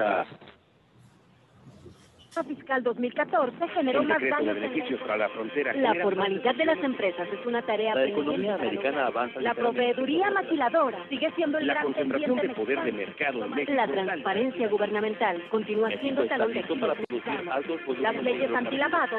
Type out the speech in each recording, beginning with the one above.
La Fiscal 2014 generó más daños para la frontera. La formalidad de las empresas es una tarea La La proveeduría maquiladora sigue siendo el gran concentración poder de mercado en La transparencia gubernamental continúa siendo talón de Las leyes antilavado.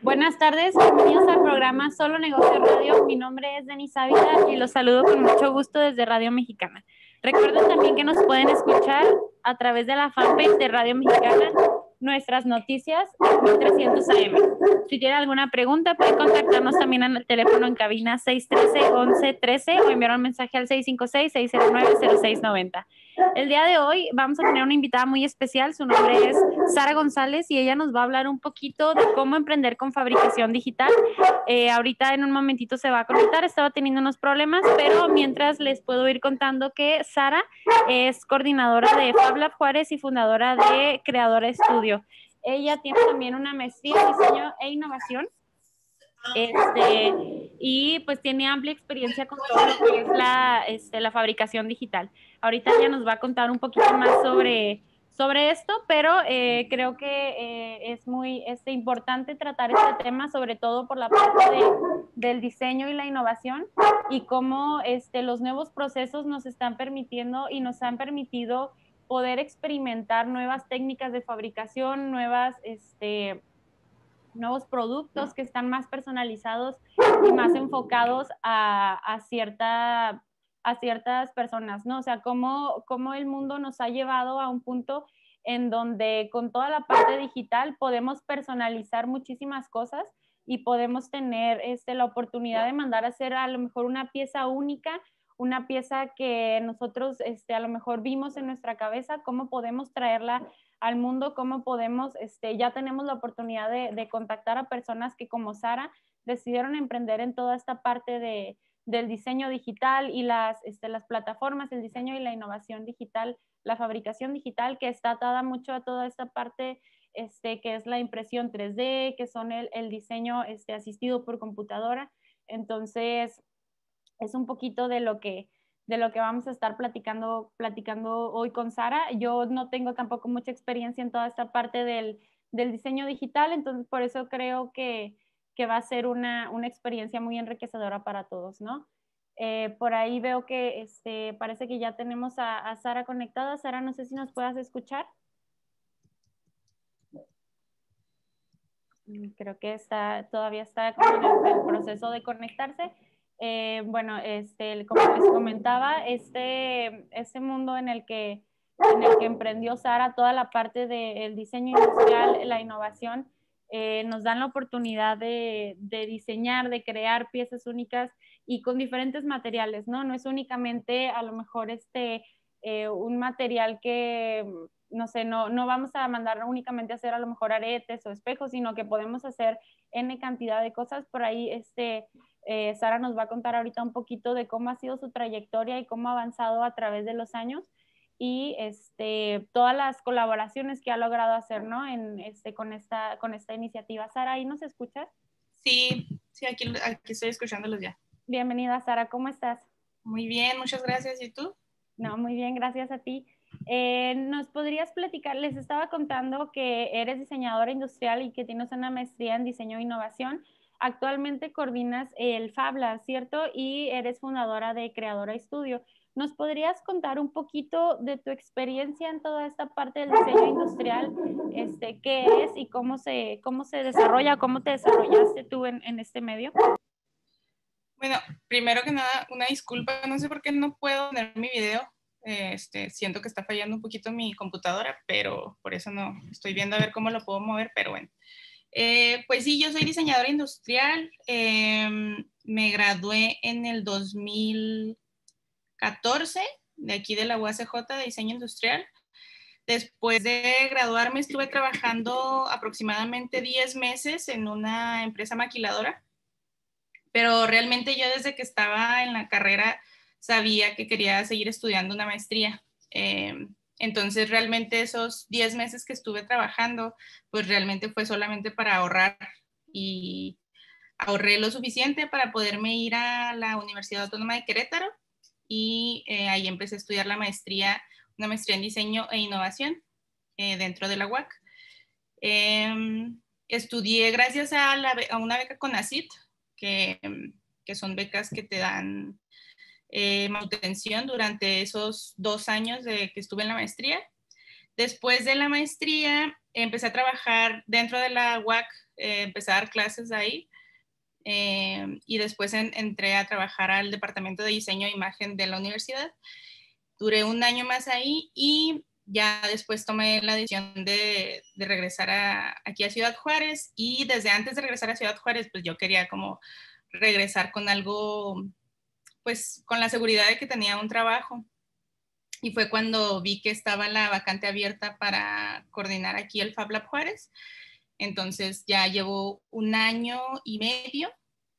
Buenas tardes, bienvenidos al programa Solo Negocio Radio. Mi nombre es Denis Ávila y los saludo con mucho gusto desde Radio Mexicana. Recuerden también que nos pueden escuchar a través de la fanpage de Radio Mexicana nuestras noticias 1300 AM. Si tienen alguna pregunta, pueden contactarnos también en el teléfono en cabina 613-1113 o enviar un mensaje al 656-609-0690. El día de hoy vamos a tener una invitada muy especial, su nombre es Sara González y ella nos va a hablar un poquito de cómo emprender con fabricación digital. Eh, ahorita en un momentito se va a conectar, estaba teniendo unos problemas, pero mientras les puedo ir contando que Sara es coordinadora de FabLab Juárez y fundadora de Creadora Estudio. Ella tiene también una maestría en diseño e innovación este, y pues tiene amplia experiencia con todo lo que es la este, fabricación digital. Ahorita ya nos va a contar un poquito más sobre, sobre esto, pero eh, creo que eh, es muy este, importante tratar este tema, sobre todo por la parte del diseño y la innovación y cómo este, los nuevos procesos nos están permitiendo y nos han permitido poder experimentar nuevas técnicas de fabricación, nuevas... Este, nuevos productos que están más personalizados y más enfocados a, a cierta a ciertas personas, ¿no? O sea, cómo, cómo el mundo nos ha llevado a un punto en donde con toda la parte digital podemos personalizar muchísimas cosas y podemos tener este, la oportunidad de mandar a hacer a lo mejor una pieza única, una pieza que nosotros este, a lo mejor vimos en nuestra cabeza, cómo podemos traerla al mundo, cómo podemos, este, ya tenemos la oportunidad de contactar a personas que como Sara decidieron emprender en toda esta parte de, del diseño digital y las, este, las plataformas, el diseño y la innovación digital, la fabricación digital, que está atada mucho a toda esta parte este, que es la impresión 3D, que son el, el diseño este, asistido por computadora. Entonces, es un poquito de lo que de lo que vamos a estar platicando, platicando hoy con Sara. Yo no tengo tampoco mucha experiencia en toda esta parte del, del diseño digital, entonces por eso creo que, que va a ser una, una experiencia muy enriquecedora para todos, ¿no? Eh, por ahí veo que este, parece que ya tenemos a, Sara conectada. Sara, no sé si nos puedas escuchar. Mm, creo que está, todavía está en el, proceso de conectarse. Eh, bueno, este, como les comentaba, este, este mundo en el, que, en el que emprendió Sara, toda la parte del diseño industrial, la innovación, eh, nos dan la oportunidad de, diseñar, de crear piezas únicas y con diferentes materiales, ¿no? No es únicamente a lo mejor este, eh, un material que, no sé, no, no vamos a mandar únicamente a hacer a lo mejor aretes o espejos, sino que podemos hacer N cantidad de cosas. Por ahí, este, eh, Sara nos va a contar ahorita un poquito de cómo ha sido su trayectoria y cómo ha avanzado a través de los años y este, todas las colaboraciones que ha logrado hacer, ¿no? En, este, con, esta, con esta iniciativa. Sara, y nos escuchas? Sí, sí, aquí, aquí estoy escuchándolos ya. Bienvenida, Sara, ¿cómo estás? Muy bien, muchas gracias. ¿Y tú? No, muy bien, gracias a ti. Eh, ¿Nos podrías platicar? Les estaba contando que eres diseñadora industrial y que tienes una maestría en diseño e innovación. Actualmente coordinas el FABLA, ¿cierto? Y eres fundadora de Creadora Estudio. ¿Nos podrías contar un poquito de tu experiencia en toda esta parte del diseño industrial? Este, ¿Qué es y cómo se, cómo se desarrolla, cómo te desarrollaste tú en, este medio? Bueno, primero que nada, una disculpa, no sé por qué no puedo poner mi video. Este, siento que está fallando un poquito mi computadora, pero por eso no estoy viendo a ver cómo lo puedo mover, pero bueno. Eh, pues sí, yo soy diseñadora industrial. Em, me gradué en el 2000. 14 de aquí de la UACJ de diseño industrial. Después de graduarme estuve trabajando aproximadamente 10 meses en una empresa maquiladora, pero realmente yo desde que estaba en la carrera sabía que quería seguir estudiando una maestría. Em, entonces, realmente esos 10 meses que estuve trabajando, pues realmente fue solamente para ahorrar y ahorré lo suficiente para poderme ir a la Universidad Autónoma de Querétaro y eh, ahí empecé a estudiar la maestría, una maestría en diseño e innovación eh, dentro de la UAC. Em, estudié gracias a, una beca con ACIT, que, em, que son becas que te dan eh, manutención durante esos dos años de, que estuve en la maestría. Después de la maestría empecé a trabajar dentro de la UAC, empecé a dar clases ahí Em, y después entré a trabajar al Departamento de Diseño e Imagen de la universidad. Duré un año más ahí y ya después tomé la decisión de, regresar aquí a Ciudad Juárez y desde antes de regresar a Ciudad Juárez, pues yo quería como regresar con algo, pues con la seguridad de que tenía un trabajo. Y fue cuando vi que estaba la vacante abierta para coordinar aquí el Fab Lab Juárez. Entonces ya llevo un año y medio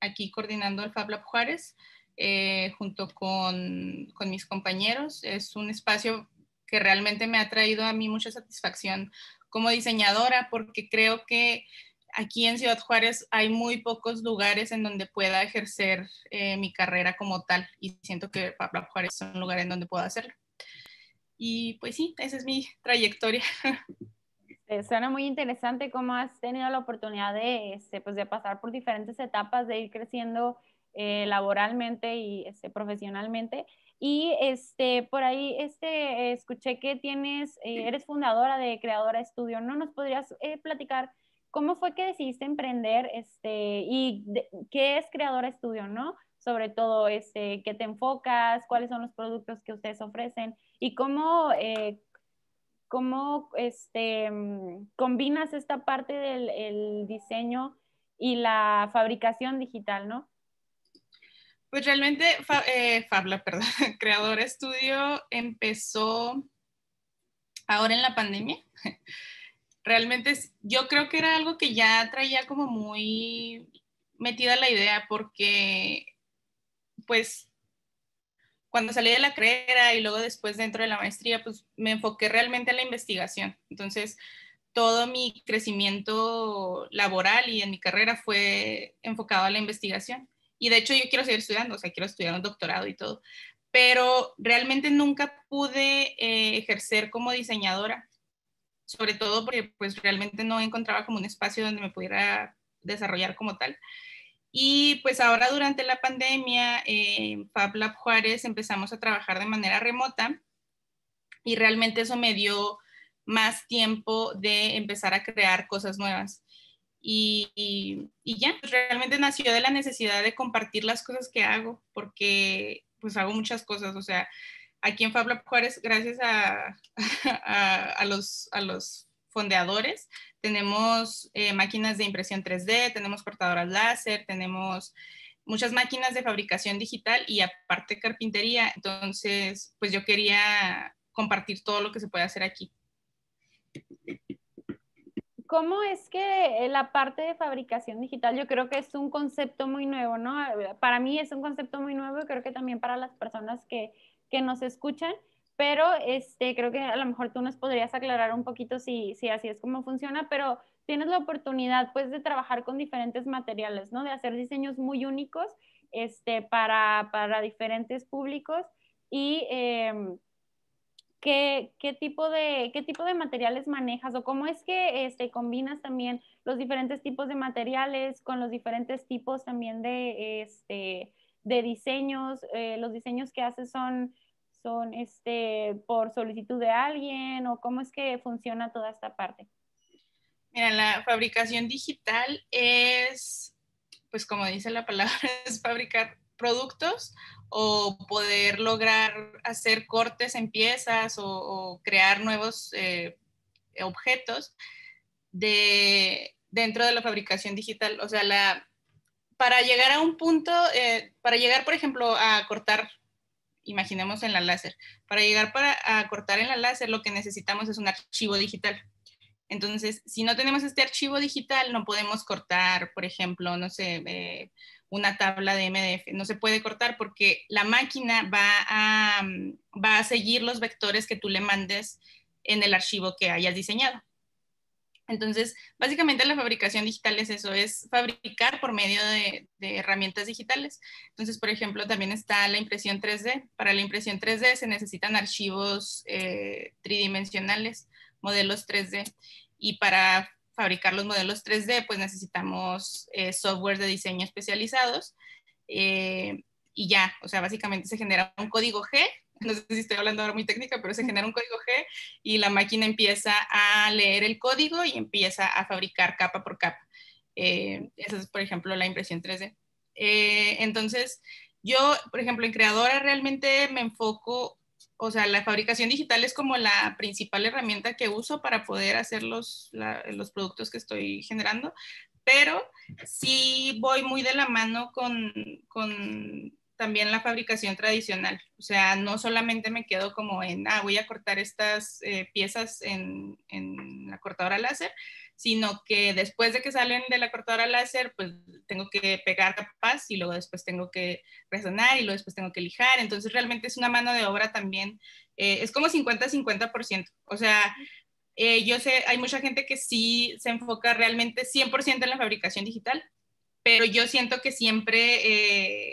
aquí coordinando el Fab Juárez eh, junto con, mis compañeros. Es un espacio que realmente me ha traído a mí mucha satisfacción como diseñadora porque creo que aquí en Ciudad Juárez hay muy pocos lugares en donde pueda ejercer eh, mi carrera como tal y siento que Lab Juárez es un lugar en donde puedo hacerlo. Y pues sí, esa es mi trayectoria. Este, suena muy interesante cómo has tenido la oportunidad de, este, pues, de pasar por diferentes etapas, de ir creciendo eh, laboralmente y este, profesionalmente. Y este, por ahí este, escuché que tienes, eh, eres fundadora de Creadora Estudio, ¿no? ¿Nos podrías eh, platicar cómo fue que decidiste emprender este, y qué es Creadora Estudio, ¿no? Sobre todo, este, qué te enfocas, cuáles son los productos que ustedes ofrecen y cómo cómo este, mm, combinas esta parte del diseño y la fabricación digital, ¿no? Pues realmente eh, Fabla, perdón, Creador Estudio empezó ahora en la pandemia. Realmente yo creo que era algo que ya traía como muy metida la idea porque pues cuando salí de la carrera y luego después dentro de la maestría, pues me enfoqué realmente a la investigación. Entonces, todo mi crecimiento laboral y en mi carrera fue enfocado a la investigación. Y de hecho yo quiero seguir estudiando, o sea, quiero estudiar un doctorado y todo, pero realmente nunca pude eh, ejercer como diseñadora, sobre todo porque pues realmente no encontraba como un espacio donde me pudiera desarrollar como tal. Y pues ahora durante la pandemia en eh, FabLab Juárez empezamos a trabajar de manera remota y realmente eso me dio más tiempo de empezar a crear cosas nuevas. Y, ya, pues, realmente nació de la necesidad de compartir las cosas que hago, porque pues hago muchas cosas, o sea, aquí en FabLab Juárez, gracias a, los, a los fondeadores, tenemos eh, máquinas de impresión 3D, tenemos cortadoras láser, tenemos muchas máquinas de fabricación digital y aparte carpintería. Entonces, pues yo quería compartir todo lo que se puede hacer aquí. ¿Cómo es que eh, la parte de fabricación digital, yo creo que es un concepto muy nuevo, ¿no? Para mí es un concepto muy nuevo y creo que también para las personas que nos escuchan pero este, creo que a lo mejor tú nos podrías aclarar un poquito si, si así es como funciona, pero tienes la oportunidad pues de trabajar con diferentes materiales, ¿no? De hacer diseños muy únicos este, para, para diferentes públicos y em, ¿qué, qué, tipo de, qué tipo de materiales manejas o cómo es que este, combinas también los diferentes tipos de materiales con los diferentes tipos también de, este, de diseños. Eh, los diseños que haces son son este, por solicitud de alguien o cómo es que funciona toda esta parte? Mira, la fabricación digital es, pues como dice la palabra, es fabricar productos o poder lograr hacer cortes en piezas o, crear nuevos eh, objetos de, dentro de la fabricación digital. O sea, la, para llegar a un punto, eh, para llegar, por ejemplo, a cortar imaginemos en la láser. Para llegar para, a cortar en la láser, lo que necesitamos es un archivo digital. Entonces, si no tenemos este archivo digital, no podemos cortar, por ejemplo, no sé, eh, una tabla de MDF. No se puede cortar porque la máquina va a, mm, va a seguir los vectores que tú le mandes en el archivo que hayas diseñado. Entonces, básicamente la fabricación digital es eso, es fabricar por medio de, herramientas digitales. Entonces, por ejemplo, también está la impresión 3D. Para la impresión 3D se necesitan archivos eh, tridimensionales, modelos 3D. Y para fabricar los modelos 3D, pues necesitamos eh, software de diseño especializados. Eh, y ya, o sea, básicamente se genera un código G no sé si estoy hablando ahora muy técnica, pero se genera un código G y la máquina empieza a leer el código y empieza a fabricar capa por capa. Eh, esa es, por ejemplo, la impresión 3D. Eh, entonces, yo, por ejemplo, en creadora realmente me enfoco, o sea, la fabricación digital es como la principal herramienta que uso para poder hacer los, los productos que estoy generando, pero sí voy muy de la mano con también la fabricación tradicional. O sea, no solamente me quedo como en, ah, voy a cortar estas eh, piezas en, la cortadora láser, sino que después de que salen de la cortadora láser, pues tengo que pegar capaz y luego después tengo que resonar y luego después tengo que lijar. Entonces realmente es una mano de obra también, eh, es como 50-50%. O sea, eh, yo sé, hay mucha gente que sí se enfoca realmente 100% en la fabricación digital pero yo siento que siempre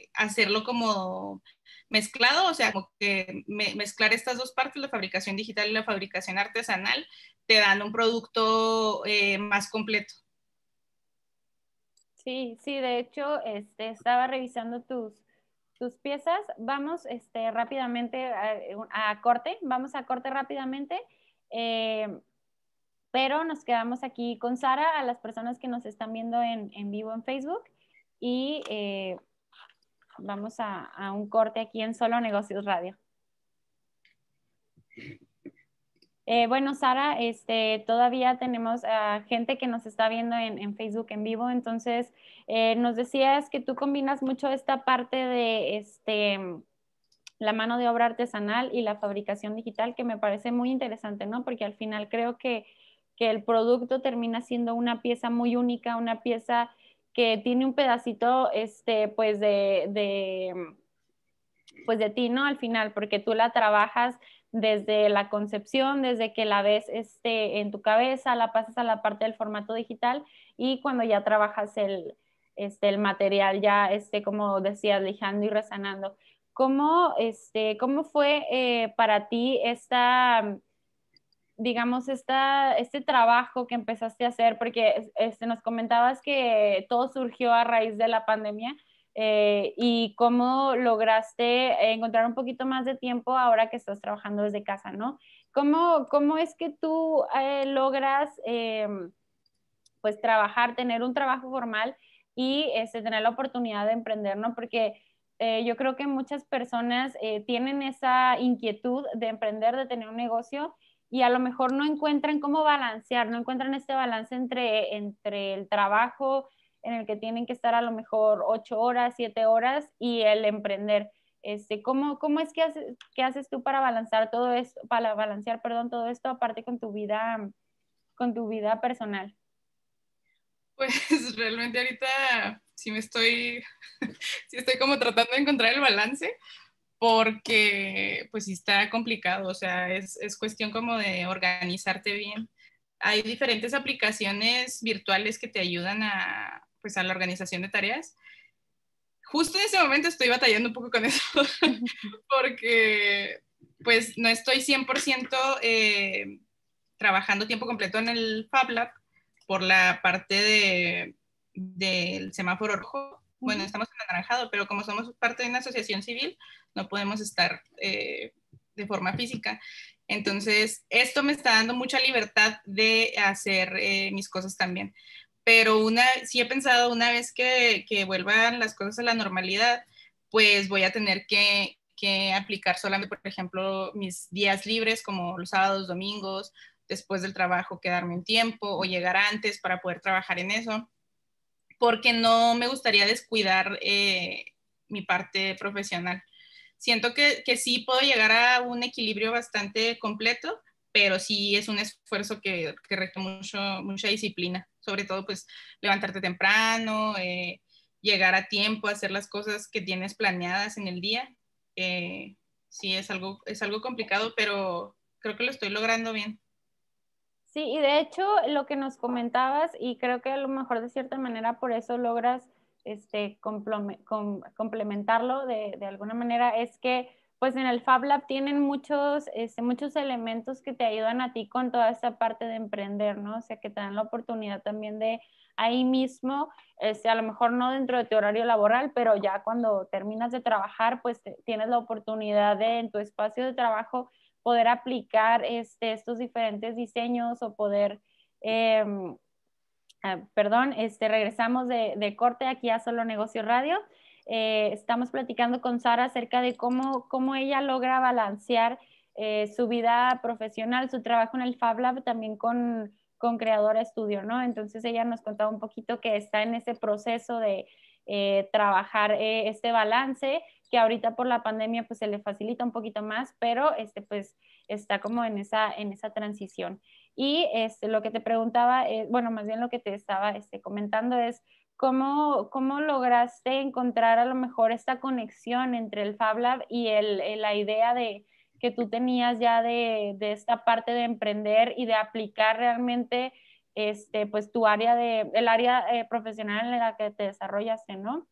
eh, hacerlo como mezclado, o sea, que mezclar estas dos partes, la fabricación digital y la fabricación artesanal, te dan un producto eh, más completo. Sí, sí, de hecho, este, estaba revisando tus, piezas. Vamos este, rápidamente a, corte, vamos a corte rápidamente. Eh, pero nos quedamos aquí con Sara, a las personas que nos están viendo en, vivo en Facebook y eh, vamos a, un corte aquí en Solo Negocios Radio. Eh, bueno, Sara, este, todavía tenemos a gente que nos está viendo en, Facebook en vivo, entonces eh, nos decías que tú combinas mucho esta parte de este, la mano de obra artesanal y la fabricación digital, que me parece muy interesante, ¿no? Porque al final creo que que el producto termina siendo una pieza muy única, una pieza que tiene un pedacito, este, pues de, de, pues de ti, ¿no? Al final, porque tú la trabajas desde la concepción, desde que la ves este, en tu cabeza, la pasas a la parte del formato digital y cuando ya trabajas el, este, el material, ya, este, como decías, lijando y resanando. ¿Cómo, este, cómo fue eh, para ti esta digamos, esta, este trabajo que empezaste a hacer? Porque este, nos comentabas que todo surgió a raíz de la pandemia. Eh, y cómo lograste encontrar un poquito más de tiempo ahora que estás trabajando desde casa, ¿no? ¿Cómo, cómo es que tú eh, logras, em, pues, trabajar, tener un trabajo formal y este, tener la oportunidad de emprender, ¿no? Porque eh, yo creo que muchas personas tienen esa inquietud de emprender, de tener un negocio, y a lo mejor no encuentran cómo balancear, no encuentran este balance entre, entre el trabajo en el que tienen que estar a lo mejor ocho horas, siete horas y el emprender. Este, ¿cómo, ¿Cómo es que, haces tú para balancear todo esto, para balancear, perdón, todo esto aparte con tu vida, con tu vida personal? Pues realmente ahorita sí me estoy, sí estoy como tratando de encontrar el balance, porque pues está complicado, o sea, es, cuestión como de organizarte bien. Hay diferentes aplicaciones virtuales que te ayudan a, pues, a la organización de tareas. Justo en ese momento estoy batallando un poco con eso, porque pues no estoy 100% eh, trabajando tiempo completo en el FabLab por la parte del semáforo rojo, bueno, estamos en anaranjado, pero como somos parte de una asociación civil, no podemos estar eh, de forma física. Entonces, esto me está dando mucha libertad de hacer eh, mis cosas también. Pero una, sí he pensado, una vez que, vuelvan las cosas a la normalidad, pues voy a tener que aplicar solamente, por ejemplo, mis días libres como los sábados, domingos, después del trabajo quedarme un tiempo o llegar antes para poder trabajar en eso porque no me gustaría descuidar eh, mi parte profesional. Siento que, que, sí puedo llegar a un equilibrio bastante completo, pero sí es un esfuerzo que, requiere mucho, mucha disciplina, sobre todo pues levantarte temprano, eh, llegar a tiempo, hacer las cosas que tienes planeadas en el día. Eh, sí, es algo, es algo complicado, pero creo que lo estoy logrando bien. Sí, y de hecho lo que nos comentabas, y creo que a lo mejor de cierta manera por eso logras este, complementarlo de, de alguna manera, es que pues en el Fab Lab tienen muchos, este, muchos elementos que te ayudan a ti con toda esta parte de emprender, ¿no? O sea, que te dan la oportunidad también de ahí mismo, este, a lo mejor no dentro de tu horario laboral, pero ya cuando terminas de trabajar, pues tienes la oportunidad de en tu espacio de trabajo poder aplicar este, estos diferentes diseños o poder, em, ah, perdón, este, regresamos de, corte aquí a Solo Negocio Radio. Eh, estamos platicando con Sara acerca de cómo, cómo ella logra balancear eh, su vida profesional, su trabajo en el Fab Lab también con, con Creadora Estudio, ¿no? Entonces ella nos contaba un poquito que está en ese proceso de eh, trabajar este balance que ahorita por la pandemia pues se le facilita un poquito más, pero este pues está como en esa, en esa transición. Y este, lo que te preguntaba, eh, bueno, más bien lo que te estaba este, comentando es cómo, cómo lograste encontrar a lo mejor esta conexión entre el Fab Lab y el, eh, la idea de que tú tenías ya de, esta parte de emprender y de aplicar realmente este, pues tu área de, el área eh, profesional en la que te desarrollaste, ¿no?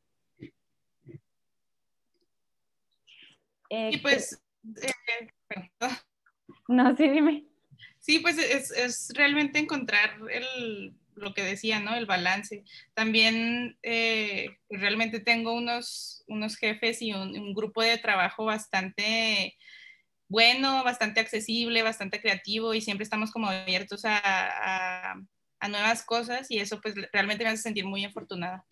Eh, y pues, eh, eh, ah. no, sí, dime. Sí, pues es, realmente encontrar el, lo que decía, ¿no? El balance. También realmente tengo unos, unos jefes y un, grupo de trabajo bastante bueno, bastante accesible, bastante creativo y siempre estamos como abiertos a, a, a nuevas cosas y eso pues realmente me hace sentir muy afortunada.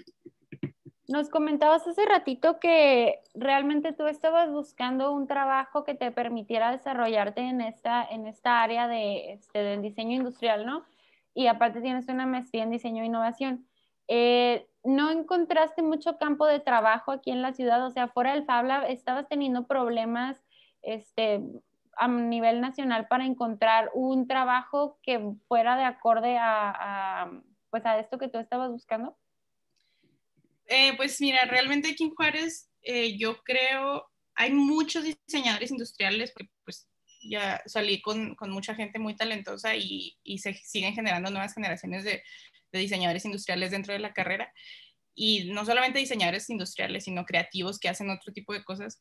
Nos comentabas hace ratito que realmente tú estabas buscando un trabajo que te permitiera desarrollarte en esta, en esta área de, este, del diseño industrial, ¿no? Y aparte tienes una maestría en diseño e innovación. Eh, ¿No encontraste mucho campo de trabajo aquí en la ciudad? O sea, fuera del Fabla, ¿estabas teniendo problemas este, a nivel nacional para encontrar un trabajo que fuera de acorde a, pues a esto que tú estabas buscando? Eh, pues mira, realmente aquí en Juárez eh, yo creo, hay muchos diseñadores industriales que pues ya salí con, con mucha gente muy talentosa y, se siguen generando nuevas generaciones de, diseñadores industriales dentro de la carrera. Y no solamente diseñadores industriales, sino creativos que hacen otro tipo de cosas.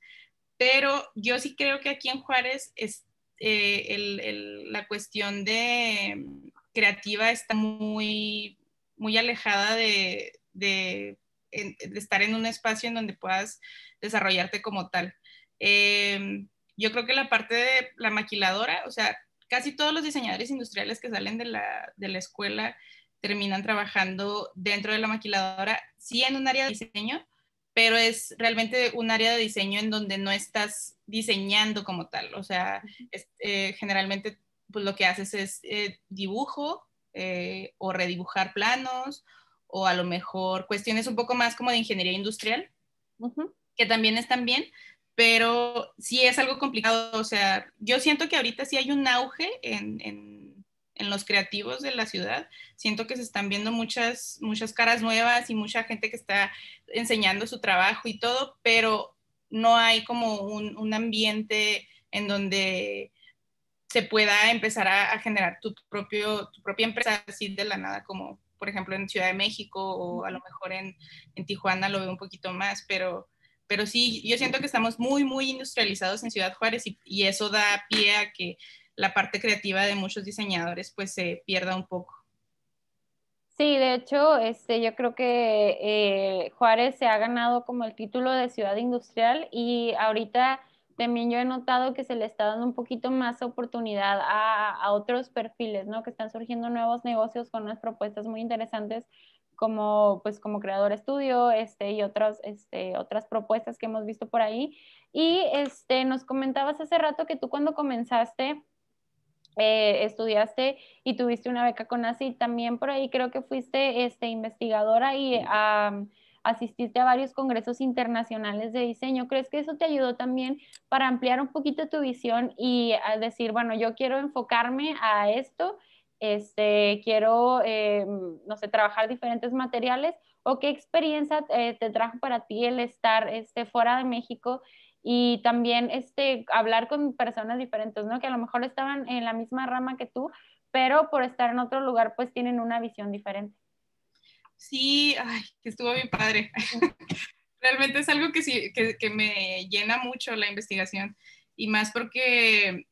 Pero yo sí creo que aquí en Juárez es, eh, la cuestión de creativa está muy, muy alejada de estar en un espacio en donde puedas desarrollarte como tal. Em, yo creo que la parte de la maquiladora, o sea, casi todos los diseñadores industriales que salen de la, escuela terminan trabajando dentro de la maquiladora, sí en un área de diseño, pero es realmente un área de diseño en donde no estás diseñando como tal. O sea, eh, generalmente pues, lo que haces es eh, dibujo eh, o redibujar planos o a lo mejor cuestiones un poco más como de ingeniería industrial, que también están bien, pero sí es algo complicado. O sea, yo siento que ahorita sí hay un auge en, los creativos de la ciudad. Siento que se están viendo muchas, muchas caras nuevas y mucha gente que está enseñando su trabajo y todo, pero no hay como un, ambiente en donde se pueda empezar a, generar tu, propio, tu propia empresa así de la nada como por ejemplo, en Ciudad de México o a lo mejor en, Tijuana lo veo un poquito más, pero, pero sí, yo siento que estamos muy, muy industrializados en Ciudad Juárez y, eso da pie a que la parte creativa de muchos diseñadores pues se pierda un poco. Sí, de hecho, este, yo creo que eh, Juárez se ha ganado como el título de ciudad industrial y ahorita también yo he notado que se le está dando un poquito más oportunidad a, a otros perfiles, ¿no? Que están surgiendo nuevos negocios con unas propuestas muy interesantes como pues como creador estudio este y otras este, otras propuestas que hemos visto por ahí y este nos comentabas hace rato que tú cuando comenzaste eh, estudiaste y tuviste una beca con ASI también por ahí creo que fuiste este investigadora y a asististe a varios congresos internacionales de diseño. ¿Crees que eso te ayudó también para ampliar un poquito tu visión y decir, bueno, yo quiero enfocarme a esto, este, quiero, eh, no sé, trabajar diferentes materiales? ¿O qué experiencia eh, te trajo para ti el estar este, fuera de México? y también este, hablar con personas diferentes, ¿no? Que a lo mejor estaban en la misma rama que tú, pero por estar en otro lugar, pues tienen una visión diferente. Sí, ay, que estuvo mi padre. Realmente es algo que, sí, que, me llena mucho la investigación y más porque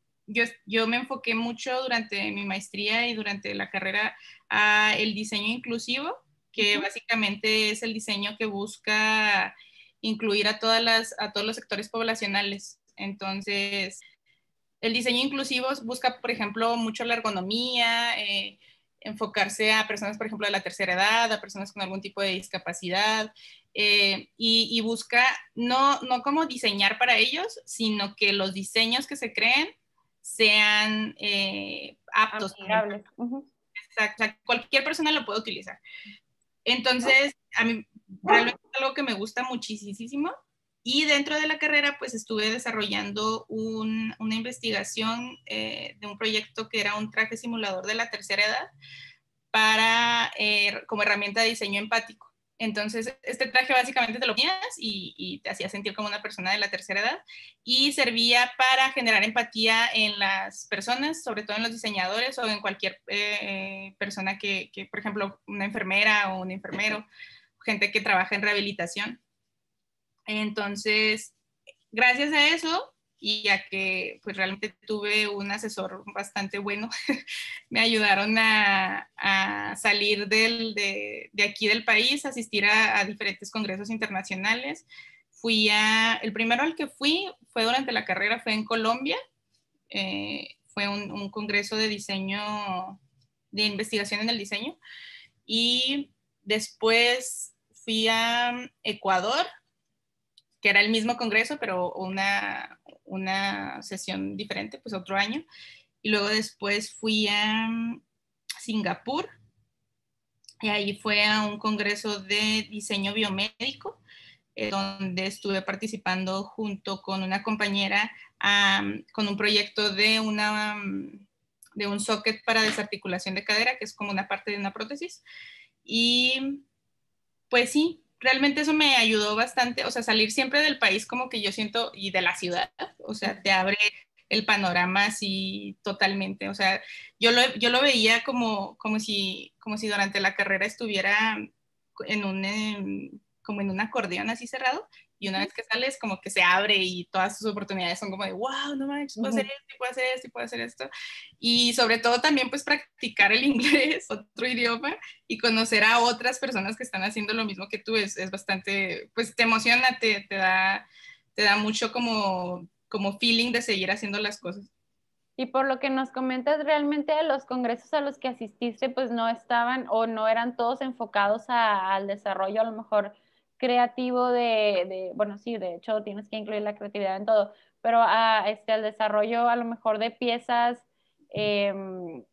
yo, me enfoqué mucho durante mi maestría y durante la carrera a el diseño inclusivo, que básicamente es el diseño que busca incluir a, todas las, a todos los sectores poblacionales. Entonces, el diseño inclusivo busca, por ejemplo, mucho la ergonomía, eh, enfocarse a personas, por ejemplo, de la tercera edad, a personas con algún tipo de discapacidad, eh, y, busca no, no como diseñar para ellos, sino que los diseños que se creen sean eh, aptos. cualquier persona lo puede utilizar. Entonces, ah. a mí realmente es algo que me gusta muchísimo y dentro de la carrera, pues estuve desarrollando una investigación eh, de un proyecto que era un traje simulador de la tercera edad para, eh, como herramienta de diseño empático. Entonces, este traje básicamente te lo ponías y, te hacía sentir como una persona de la tercera edad y servía para generar empatía en las personas, sobre todo en los diseñadores o en cualquier eh, persona que, por ejemplo, una enfermera o un enfermero, gente que trabaja en rehabilitación. Entonces, gracias a eso y a que pues, realmente tuve un asesor bastante bueno, me ayudaron a, salir de, aquí del país, asistir a, diferentes congresos internacionales. Fui a, el primero al que fui fue durante la carrera, fue en Colombia, eh, fue un, un, congreso de diseño, de investigación en el diseño. Y después fui a Ecuador, que era el mismo congreso, pero una, sesión diferente, pues otro año. Y luego después fui a mm, Singapur y ahí fue a un congreso de diseño biomédico eh, donde estuve participando junto con una compañera ah, mm, con un proyecto de una mm, de un socket para desarticulación de cadera que es como una parte de una prótesis y pues sí realmente eso me ayudó bastante, o sea, salir siempre del país como que yo siento y de la ciudad, o sea, te abre el panorama así totalmente, o sea, yo lo, yo lo veía como, como, si, como si durante la carrera estuviera en un, como en un acordeón así cerrado y una vez que sales, como que se abre y todas sus oportunidades son como de, wow, no manches, puedo hacer esto, puedo hacer esto, puedo hacer esto. Y sobre todo también pues practicar el inglés, otro idioma, y conocer a otras personas que están haciendo lo mismo que tú es, es bastante, pues te emociona, te, te, da, te da mucho como, como feeling de seguir haciendo las cosas. Y por lo que nos comentas, realmente los congresos a los que asististe pues no estaban o no eran todos enfocados al desarrollo a lo mejor creativo de, bueno, sí, de hecho tienes que incluir la creatividad en todo, pero ah, este, al desarrollo a lo mejor de piezas em,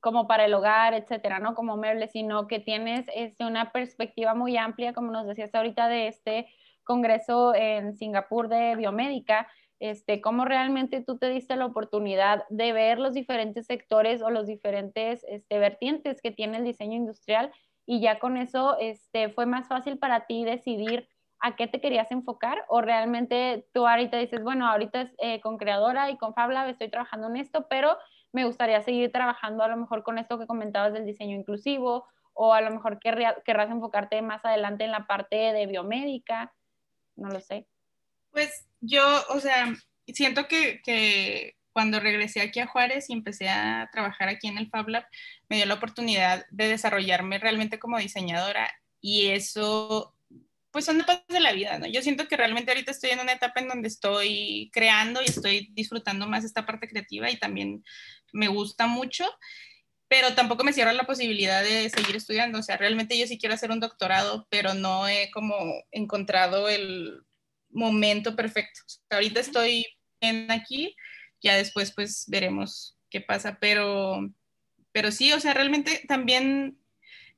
como para el hogar, etcétera, ¿no? Como muebles, sino que tienes este, una perspectiva muy amplia, como nos decías ahorita, de este congreso en Singapur de biomédica, este, cómo realmente tú te diste la oportunidad de ver los diferentes sectores o los diferentes este, vertientes que tiene el diseño industrial y ya con eso este, fue más fácil para ti decidir a qué te querías enfocar o realmente tú ahorita dices, bueno, ahorita eh, con Creadora y con FabLab estoy trabajando en esto, pero me gustaría seguir trabajando a lo mejor con esto que comentabas del diseño inclusivo o a lo mejor querrás enfocarte más adelante en la parte de biomédica, no lo sé. Pues yo, o sea, siento que cuando regresé aquí a Juárez y empecé a trabajar aquí en el Fab Lab, me dio la oportunidad de desarrollarme realmente como diseñadora y eso, pues son etapas de la vida, ¿no? Yo siento que realmente ahorita estoy en una etapa en donde estoy creando y estoy disfrutando más esta parte creativa y también me gusta mucho, pero tampoco me cierra la posibilidad de seguir estudiando, o sea, realmente yo sí quiero hacer un doctorado, pero no he como encontrado el momento perfecto. ahorita estoy en aquí, ya después pues veremos qué pasa, pero, pero sí, o sea, realmente también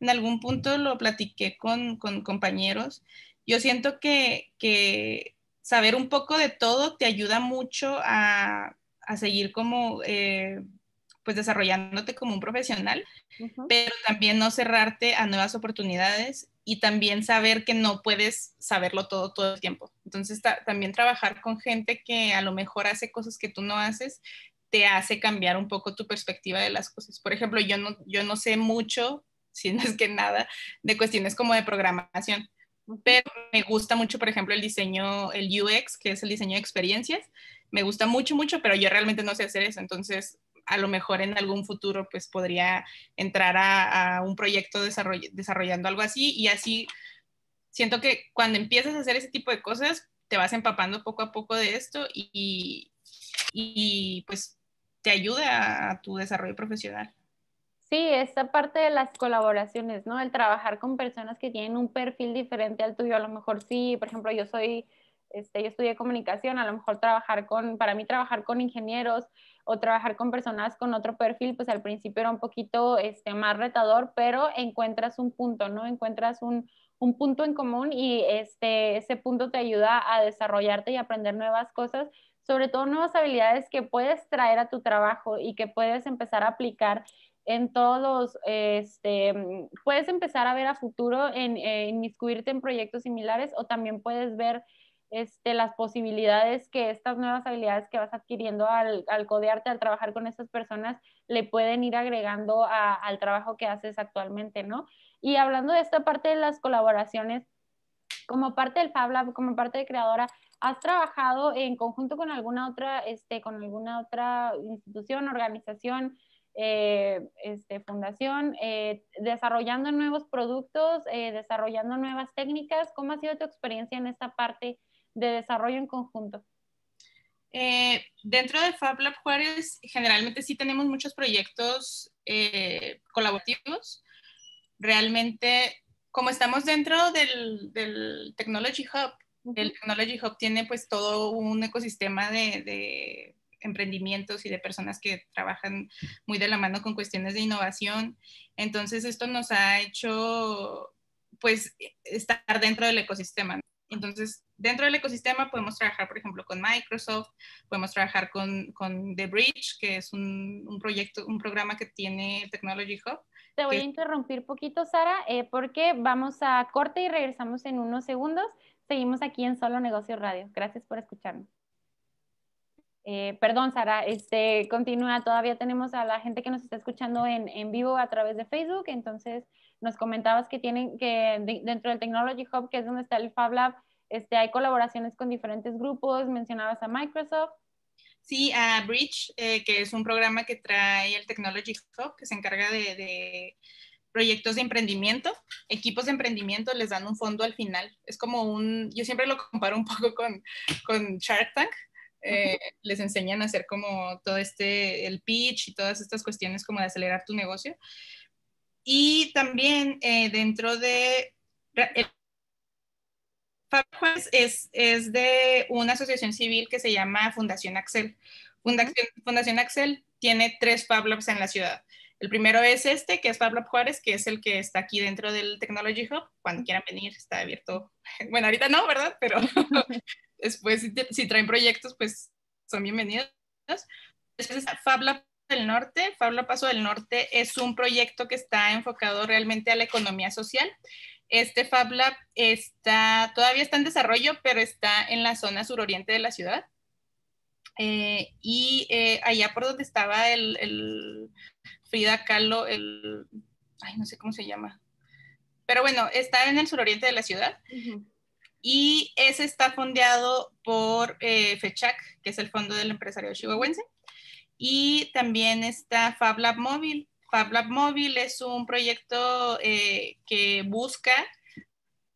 en algún punto lo platiqué con, compañeros. Yo siento que, saber un poco de todo te ayuda mucho a, seguir como, eh, pues desarrollándote como un profesional, pero también no cerrarte a nuevas oportunidades y también saber que no puedes saberlo todo todo el tiempo. Entonces también trabajar con gente que a lo mejor hace cosas que tú no haces te hace cambiar un poco tu perspectiva de las cosas. Por ejemplo, yo no, yo no sé mucho, si no es que nada, de cuestiones como de programación, pero me gusta mucho, por ejemplo, el diseño, el UX, que es el diseño de experiencias. Me gusta mucho, mucho, pero yo realmente no sé hacer eso. Entonces, a lo mejor en algún futuro pues podría entrar a, un proyecto desarrollando algo así y así siento que cuando empiezas a hacer ese tipo de cosas te vas empapando poco a poco de esto y, pues te ayuda a tu desarrollo profesional. Sí, esta parte de las colaboraciones, ¿no? El trabajar con personas que tienen un perfil diferente al tuyo, a lo mejor sí, por ejemplo, yo soy, este, yo estudié comunicación, a lo mejor trabajar con, para mí trabajar con ingenieros o trabajar con personas con otro perfil, pues al principio era un poquito este, más retador, pero encuentras un punto, ¿no? Encuentras un, punto en común y este, ese punto te ayuda a desarrollarte y aprender nuevas cosas, sobre todo nuevas habilidades que puedes traer a tu trabajo y que puedes empezar a aplicar en todos, este, mm, puedes empezar a ver a futuro en, en inmiscuirte en proyectos similares o también puedes ver este, las posibilidades que estas nuevas habilidades que vas adquiriendo al, al codearte, al trabajar con estas personas, le pueden ir agregando al trabajo que haces actualmente, ¿no? Y hablando de esta parte de las colaboraciones, como parte del Fab Lab, como parte de creadora, ¿has trabajado en conjunto con alguna otra, este, con alguna otra institución, organización, eh, este, fundación, eh, desarrollando nuevos productos, eh, desarrollando nuevas técnicas? ¿Cómo ha sido tu experiencia en esta parte de desarrollo en conjunto? Eh, dentro de FabLab Juárez, generalmente sí tenemos muchos proyectos eh, colaborativos. Realmente, como estamos dentro del, Technology Hub, el Technology Hub tiene pues todo un ecosistema de, de emprendimientos y de personas que trabajan muy de la mano con cuestiones de innovación. Entonces, esto nos ha hecho pues estar dentro del ecosistema. Entonces, dentro del ecosistema podemos trabajar, por ejemplo, con Microsoft, podemos trabajar con, The Bridge, que es un, proyecto, un programa que tiene el Technology Hub. Te voy a interrumpir poquito, Sara, eh, porque vamos a corte y regresamos en unos segundos. Seguimos aquí en Solo Negocios Radio. Gracias por escucharnos. Eh, perdón, Sara, este, continúa, todavía tenemos a la gente que nos está escuchando en, vivo a través de Facebook, entonces nos comentabas que tienen que dentro del Technology Hub, que es donde está el Fab Lab, este, hay colaboraciones con diferentes grupos, mencionabas a Microsoft. Sí, a Bridge, eh, que es un programa que trae el Technology Hub, que se encarga de, proyectos de emprendimiento, equipos de emprendimiento les dan un fondo al final. Es como un, yo siempre lo comparo un poco con, con Shark Tank, eh, les enseñan a hacer como todo este, el pitch y todas estas cuestiones como de acelerar tu negocio. Y también eh, dentro de... El, es, es de una asociación civil que se llama Fundación Axel. Fundación, Fundación Axel tiene tres Fab en la ciudad. El primero es este, que es Fab Lab Juárez, que es el que está aquí dentro del Technology Hub. Cuando quieran venir, está abierto. Bueno, ahorita no, ¿verdad? Pero después si, traen proyectos, pues son bienvenidos. Después FabLab del Norte. FabLab Paso del Norte es un proyecto que está enfocado realmente a la economía social. Este FabLab está, todavía está en desarrollo, pero está en la zona suroriente de la ciudad. Eh, y eh, allá por donde estaba el, el, Frida Kahlo, el, ay, no sé cómo se llama, pero bueno, está en el suroriente de la ciudad y ese está fondeado por eh, FECHAC, que es el Fondo del Empresario Chihuahuense, y también está FabLab Móvil. FabLab Móvil es un proyecto eh, que busca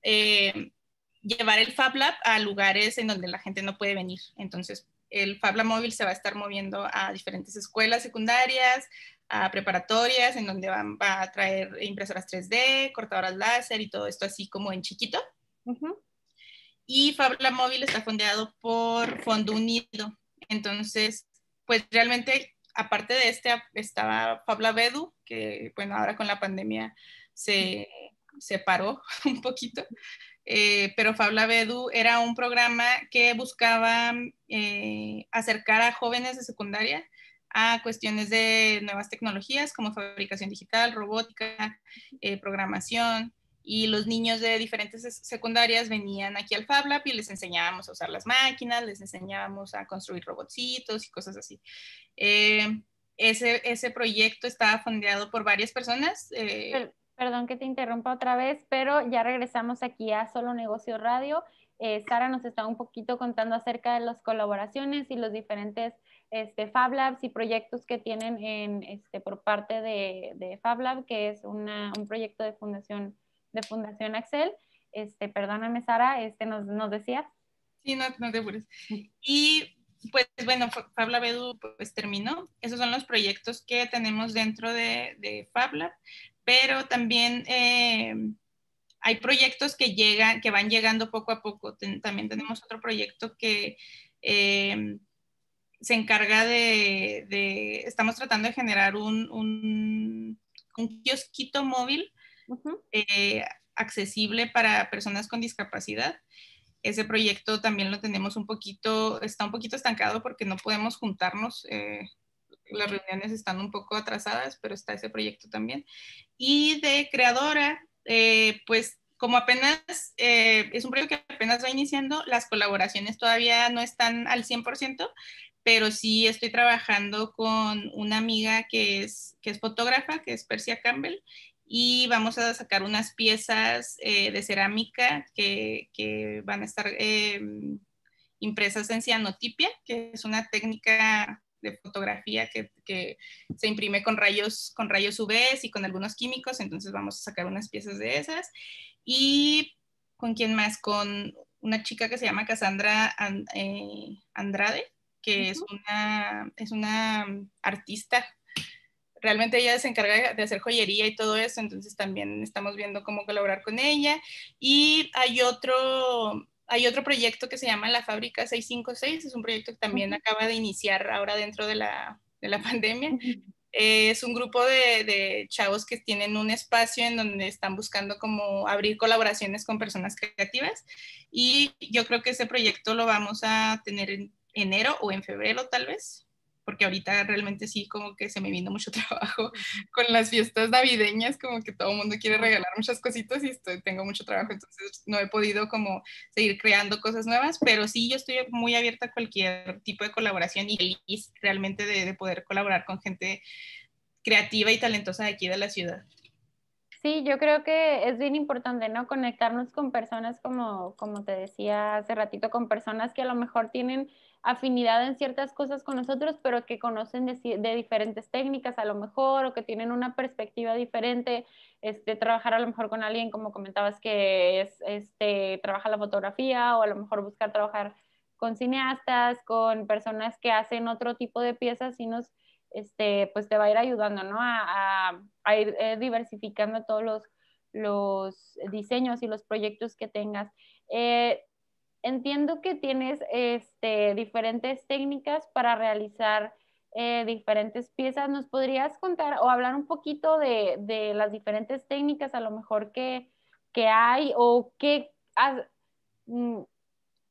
eh, llevar el FabLab a lugares en donde la gente no puede venir. Entonces, el FabLab Móvil se va a estar moviendo a diferentes escuelas secundarias, a preparatorias, en donde van, va a traer impresoras 3D, cortadoras láser y todo esto así como en chiquito. Uh y Fabla Móvil está fundado por Fondo Unido. Entonces, pues realmente, aparte de este, estaba Fabla Bedu, que bueno, ahora con la pandemia se, paró un poquito. Eh, pero Fabla Bedu era un programa que buscaba eh, acercar a jóvenes de secundaria a cuestiones de nuevas tecnologías como fabricación digital, robótica, eh, programación, y los niños de diferentes secundarias venían aquí al Fab Lab y les enseñábamos a usar las máquinas, les enseñábamos a construir robotcitos y cosas así. Eh, ese, ese, proyecto estaba fondeado por varias personas. Eh, perdón que te interrumpa otra vez, pero ya regresamos aquí a Solo Negocio Radio. Eh, Sara nos está un poquito contando acerca de las colaboraciones y los diferentes este, Fab Labs y proyectos que tienen en, este, por parte de, de Fab Lab, que es una, un proyecto de fundación de Fundación Axel. Este, perdóname, Sara, este, nos, nos decías. Sí, no, te burles Y pues bueno, Fabla Bedu pues terminó. Esos son los proyectos que tenemos dentro de, de pero también em, hay proyectos que llegan, que van llegando poco a poco. también tenemos otro proyecto que em, se encarga de, estamos tratando de generar un, un kiosquito móvil eh, accesible para personas con discapacidad. Ese proyecto también lo tenemos un poquito, está un poquito estancado porque no podemos juntarnos. Eh, las reuniones están un poco atrasadas, pero está ese proyecto también. Y de creadora, eh, pues como apenas es un proyecto que apenas va iniciando, las colaboraciones todavía no están al 100%, pero sí estoy trabajando con una amiga que es, que es fotógrafa, que es Persia Campbell, y vamos a sacar unas piezas eh, de cerámica que, van a estar em, impresas en cianotipia, que es una técnica de fotografía que, se imprime con rayos, con rayos UV y con algunos químicos, entonces vamos a sacar unas piezas de esas. ¿Y con quién más? Con una chica que se llama Cassandra eh, Andrade, que es, una, es una mm, artista realmente ella se encarga de hacer joyería y todo eso, entonces también estamos viendo cómo colaborar con ella. Y hay otro, hay otro proyecto que se llama La Fábrica 656, es un proyecto que también acaba de iniciar ahora dentro de la, pandemia. es un grupo de, de, chavos que tienen un espacio en donde están buscando como abrir colaboraciones con personas creativas y yo creo que ese proyecto lo vamos a tener en enero o en febrero tal vez, porque ahorita realmente sí como que se me viene mucho trabajo con las fiestas navideñas, como que todo el mundo quiere regalar muchas cositas y estoy, tengo mucho trabajo, entonces no he podido como seguir creando cosas nuevas, pero sí yo estoy muy abierta a cualquier tipo de colaboración y feliz realmente de, poder colaborar con gente creativa y talentosa de aquí de la ciudad. Sí, yo creo que es bien importante, ¿no? Conectarnos con personas, como, como te decía hace ratito, con personas que a lo mejor tienen afinidad en ciertas cosas con nosotros, pero que conocen de, diferentes técnicas a lo mejor o que tienen una perspectiva diferente, este, trabajar a lo mejor con alguien, como comentabas, que es, este, trabaja la fotografía o a lo mejor buscar trabajar con cineastas, con personas que hacen otro tipo de piezas y nos, este, pues te va a ir ayudando, ¿no? A, ir eh, diversificando todos los, los diseños y los proyectos que tengas. Eh, Entiendo que tienes este, diferentes técnicas para realizar eh, diferentes piezas. ¿Nos podrías contar o hablar un poquito de, las diferentes técnicas a lo mejor que, que hay o qué, mm,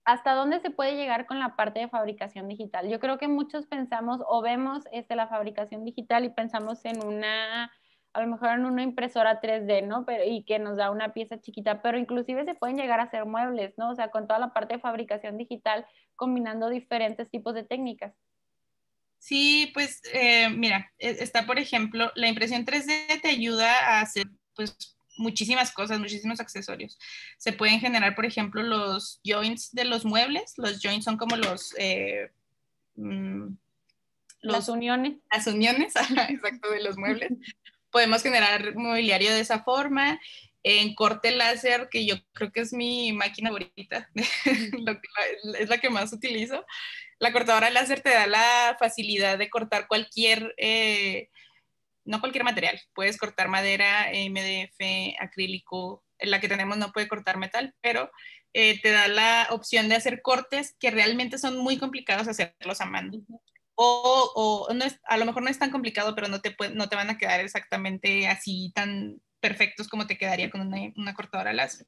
hasta dónde se puede llegar con la parte de fabricación digital? Yo creo que muchos pensamos o vemos este, la fabricación digital y pensamos en una a lo mejor en una impresora 3D, ¿no? Pero, y que nos da una pieza chiquita, pero inclusive se pueden llegar a hacer muebles, ¿no? O sea, con toda la parte de fabricación digital, combinando diferentes tipos de técnicas. Sí, pues eh, mira, e, está por ejemplo, la impresión 3D te ayuda a hacer pues, muchísimas cosas, muchísimos accesorios. Se pueden generar, por ejemplo, los joints de los muebles. Los joints son como los... Eh, mm, los, las uniones. Las uniones, exacto, de los muebles. podemos generar mobiliario de esa forma. En corte láser, que yo creo que es mi máquina favorita, es la que más utilizo. La cortadora láser te da la facilidad de cortar cualquier, eh, no cualquier material. Puedes cortar madera, MDF, acrílico, la que tenemos no puede cortar metal, pero eh, te da la opción de hacer cortes que realmente son muy complicados hacerlos a mano o, a lo mejor no es tan complicado, pero no te, van a quedar exactamente así tan perfectos como te quedaría con una, cortadora láser.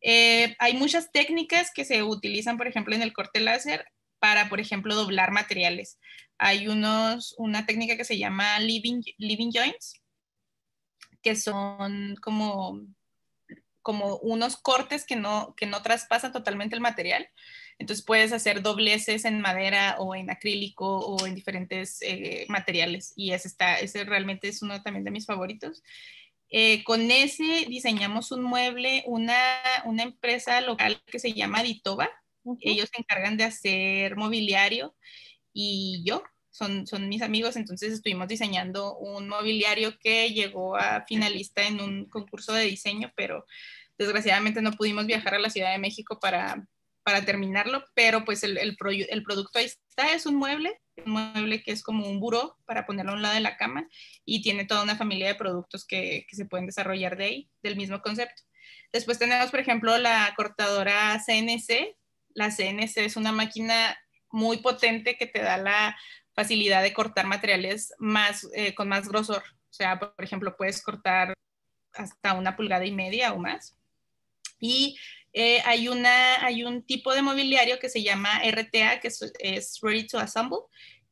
Eh, hay muchas técnicas que se utilizan, por ejemplo, en el corte láser para, por ejemplo, doblar materiales. Hay una técnica que se llama living, living joints, que son como, como unos cortes que no, que no traspasan totalmente el material, entonces puedes hacer dobleces en madera o en acrílico o en diferentes eh, materiales y ese, está, ese realmente es uno también de mis favoritos. Eh, con ese diseñamos un mueble, una, una empresa local que se llama Ditova. Ellos se encargan de hacer mobiliario y yo, son, son, mis amigos, entonces estuvimos diseñando un mobiliario que llegó a finalista en un concurso de diseño, pero desgraciadamente no pudimos viajar a la Ciudad de México para, para terminarlo, pero pues el, el, producto ahí está, es un mueble, un mueble que es como un buró para ponerlo a un lado de la cama y tiene toda una familia de productos que, se pueden desarrollar de ahí, del mismo concepto. Después tenemos, por ejemplo, la cortadora CNC. La CNC es una máquina muy potente que te da la facilidad de cortar materiales más, eh, con más grosor. O sea, por ejemplo, puedes cortar hasta una pulgada y media o más. Y eh, hay, una, hay un tipo de mobiliario que se llama RTA, que es, Ready to Assemble,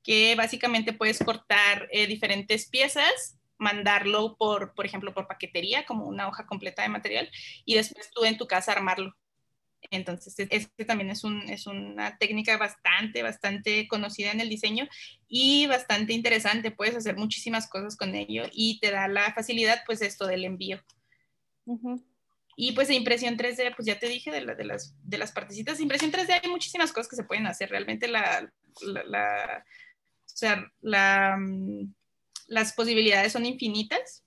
que básicamente puedes cortar eh, diferentes piezas, mandarlo por, por ejemplo, por paquetería, como una hoja completa de material, y después tú en tu casa armarlo. Entonces, e-, este también es, un, es, una técnica bastante, bastante conocida en el diseño y bastante interesante. Puedes hacer muchísimas cosas con ello y te da la facilidad, pues, esto del envío. Y pues de impresión 3D, pues ya te dije de, la, de, las, de las partecitas. impresión 3D hay muchísimas cosas que se pueden hacer. Realmente la, mm, las posibilidades son infinitas.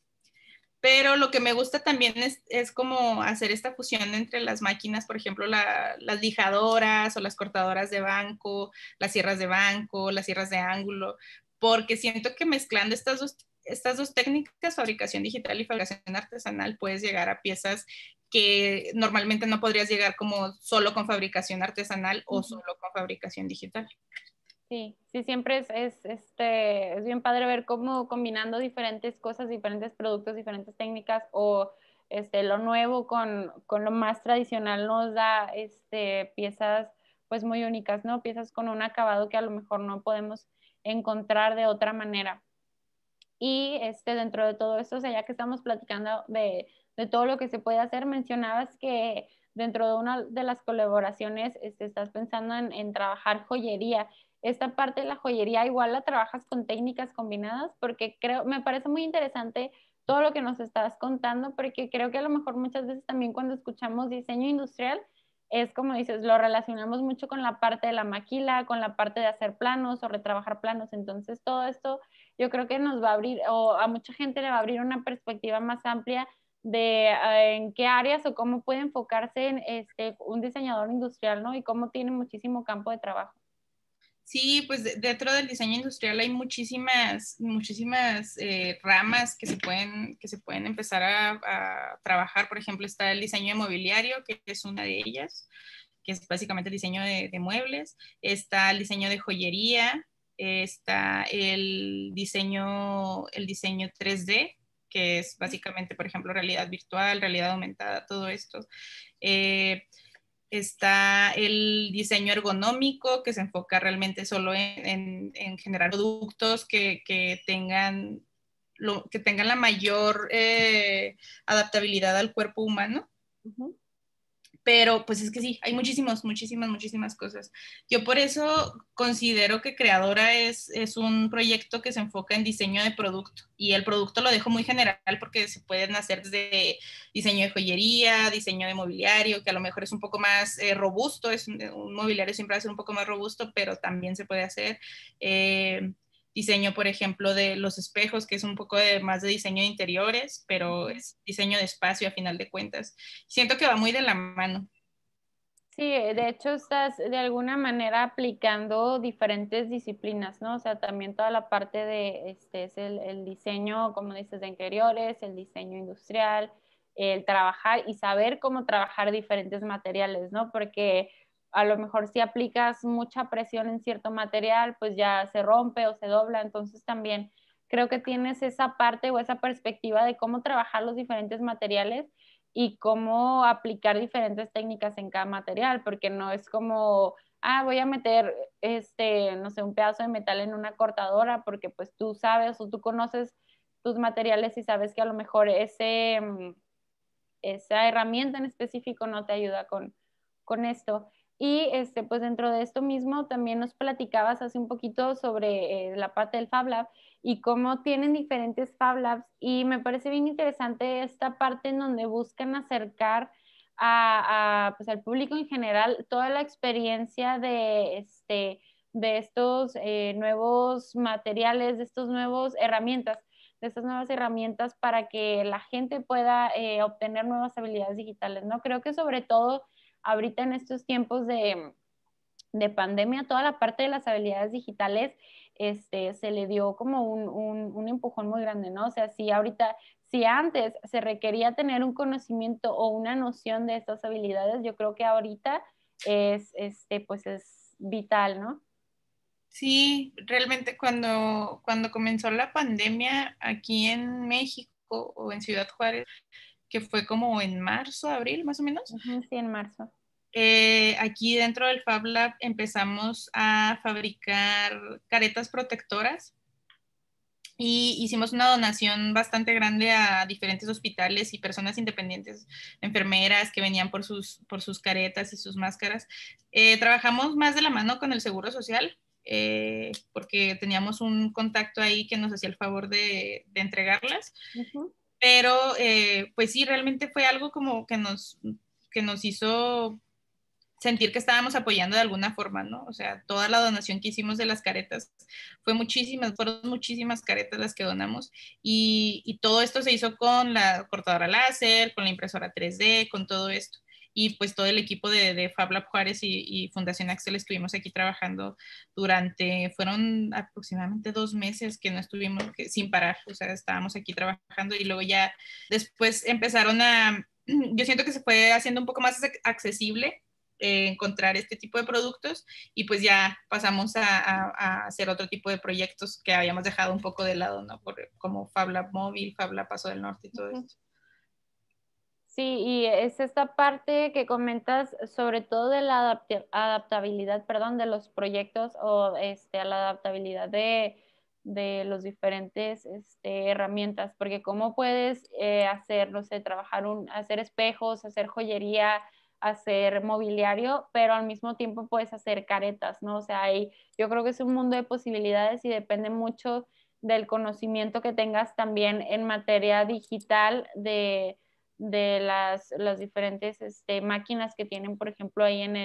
Pero lo que me gusta también es, es como hacer esta fusión entre las máquinas, por ejemplo, las lijadoras o las cortadoras de banco, las sierras de banco, las sierras de ángulo, porque siento que mezclando estas dos estas dos técnicas, fabricación digital y fabricación artesanal, puedes llegar a piezas que normalmente no podrías llegar como solo con fabricación artesanal o solo con fabricación digital. Sí, sí, siempre este, es, bien padre ver cómo combinando diferentes cosas, diferentes productos, diferentes técnicas o este, lo nuevo con, con lo más tradicional nos da este, piezas pues muy únicas, ¿no? Piezas con un acabado que a lo mejor no podemos encontrar de otra manera. Y este, dentro de todo esto, o sea, ya que estamos platicando de, de todo lo que se puede hacer, mencionabas que dentro de una de las colaboraciones este, estás pensando en, en, trabajar joyería. Esta parte de la joyería igual la trabajas con técnicas combinadas porque creo, me parece muy interesante todo lo que nos estás contando porque creo que a lo mejor muchas veces también cuando escuchamos diseño industrial es como dices, lo relacionamos mucho con la parte de la maquila, con la parte de hacer planos o retrabajar planos. Entonces todo esto yo creo que nos va a abrir o a mucha gente le va a abrir una perspectiva más amplia de eh, en qué áreas o cómo puede enfocarse en este, un diseñador industrial, ¿no? Y cómo tiene muchísimo campo de trabajo. Sí, pues dentro del diseño industrial hay muchísimas, muchísimas eh, ramas que se pueden, que se pueden empezar a, trabajar. Por ejemplo, está el diseño inmobiliario, que es una de ellas, que es básicamente el diseño de muebles. Está el diseño de joyería, está el diseño, el diseño 3D, que es básicamente, por ejemplo, realidad virtual, realidad aumentada, todo esto. Eh, está el diseño ergonómico, que se enfoca realmente solo en, generar productos que, tengan lo, que tengan la mayor eh, adaptabilidad al cuerpo humano pero pues es que sí, hay muchísimas, muchísimas, muchísimas cosas. Yo por eso considero que Creadora es, un proyecto que se enfoca en diseño de producto y el producto lo dejo muy general porque se pueden hacer desde diseño de joyería, diseño de mobiliario, que a lo mejor es un poco más eh, robusto, es un, mobiliario siempre va a ser un poco más robusto, pero también se puede hacer. Eh, diseño, por ejemplo, de los espejos, que es un poco de, más de diseño de interiores, pero es diseño de espacio a final de cuentas. Siento que va muy de la mano. Sí, de hecho estás de alguna manera aplicando diferentes disciplinas, ¿no? O sea, también toda la parte de, este es el, el diseño, como dices, de interiores, el diseño industrial, el trabajar y saber cómo trabajar diferentes materiales, ¿no? Porque a lo mejor si aplicas mucha presión en cierto material, pues ya se rompe o se dobla. Entonces también creo que tienes esa parte o esa perspectiva de cómo trabajar los diferentes materiales y cómo aplicar diferentes técnicas en cada material, porque no es como, ah, voy a meter este, no sé, un pedazo de metal en una cortadora, porque pues tú sabes o tú conoces tus materiales y sabes que a lo mejor ese, mm, esa herramienta en específico no te ayuda con esto. Y este, pues dentro de esto mismo también nos platicabas hace un poquito sobre eh, la parte del Fab Lab y cómo tienen diferentes Fab Labs y me parece bien interesante esta parte en donde buscan acercar a, pues, al público en general toda la experiencia de, este, de estos eh, nuevos materiales, de estas nuevas herramientas, de estas nuevas herramientas para que la gente pueda eh, obtener nuevas habilidades digitales, ¿no? Creo que sobre todo ahorita en estos tiempos de, pandemia, toda la parte de las habilidades digitales este, se le dio como un, empujón muy grande, ¿no? O sea, si ahorita, si antes se requería tener un conocimiento o una noción de estas habilidades, yo creo que ahorita es, este, pues es vital, ¿no? Sí, realmente cuando, cuando comenzó la pandemia aquí en México o en Ciudad Juárez, que fue como en marzo, abril más o menos. Sí, en marzo. Eh, aquí dentro del Fab Lab empezamos a fabricar caretas protectoras y hicimos una donación bastante grande a diferentes hospitales y personas independientes, enfermeras que venían por sus, por sus caretas y sus máscaras. Eh, trabajamos más de la mano con el Seguro Social eh, porque teníamos un contacto ahí que nos hacía el favor de, entregarlas. Pero eh, pues sí, realmente fue algo como que nos, que nos hizo sentir que estábamos apoyando de alguna forma, ¿no? O sea, toda la donación que hicimos de las caretas fue muchísimas, fueron muchísimas caretas las que donamos y, y todo esto se hizo con la cortadora láser, con la impresora 3D, con todo esto y pues todo el equipo de, de FabLab Juárez y, Fundación Axel estuvimos aquí trabajando durante, fueron aproximadamente dos meses que no estuvimos sin parar, o sea, estábamos aquí trabajando y luego ya después empezaron a, yo siento que se fue haciendo un poco más accesible eh, encontrar este tipo de productos y pues ya pasamos a, hacer otro tipo de proyectos que habíamos dejado un poco de lado, ¿no? Por, como FabLab Móvil, FabLab Paso del Norte y todo esto. Sí, y es esta parte que comentas sobre todo de la adaptabilidad, perdón, de los proyectos o este, la adaptabilidad de, de los diferentes este, herramientas, porque cómo puedes eh, hacer, no sé, trabajar, un, hacer espejos, hacer joyería, hacer mobiliario, pero al mismo tiempo puedes hacer caretas, ¿no? O sea, yo creo que es un mundo de posibilidades y depende mucho del conocimiento que tengas también en materia digital de de las, diferentes este, máquinas que tienen, por ejemplo, ahí en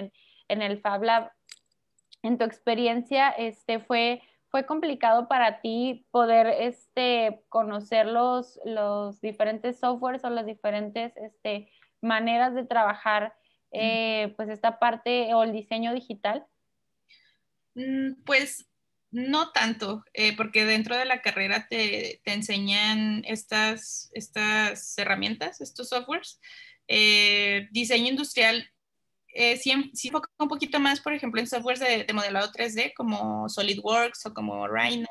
el, Fab Lab. En tu experiencia, este, fue, ¿fue complicado para ti poder este, conocer los, diferentes softwares o las diferentes este, maneras de trabajar mm. eh, pues esta parte o el diseño digital? Mm, pues no tanto, eh, porque dentro de la carrera te, enseñan estas, estas, herramientas, estos softwares. Eh, diseño industrial eh, sí, un poquito más, por ejemplo, en softwares de, modelado 3D como SolidWorks o como Rhino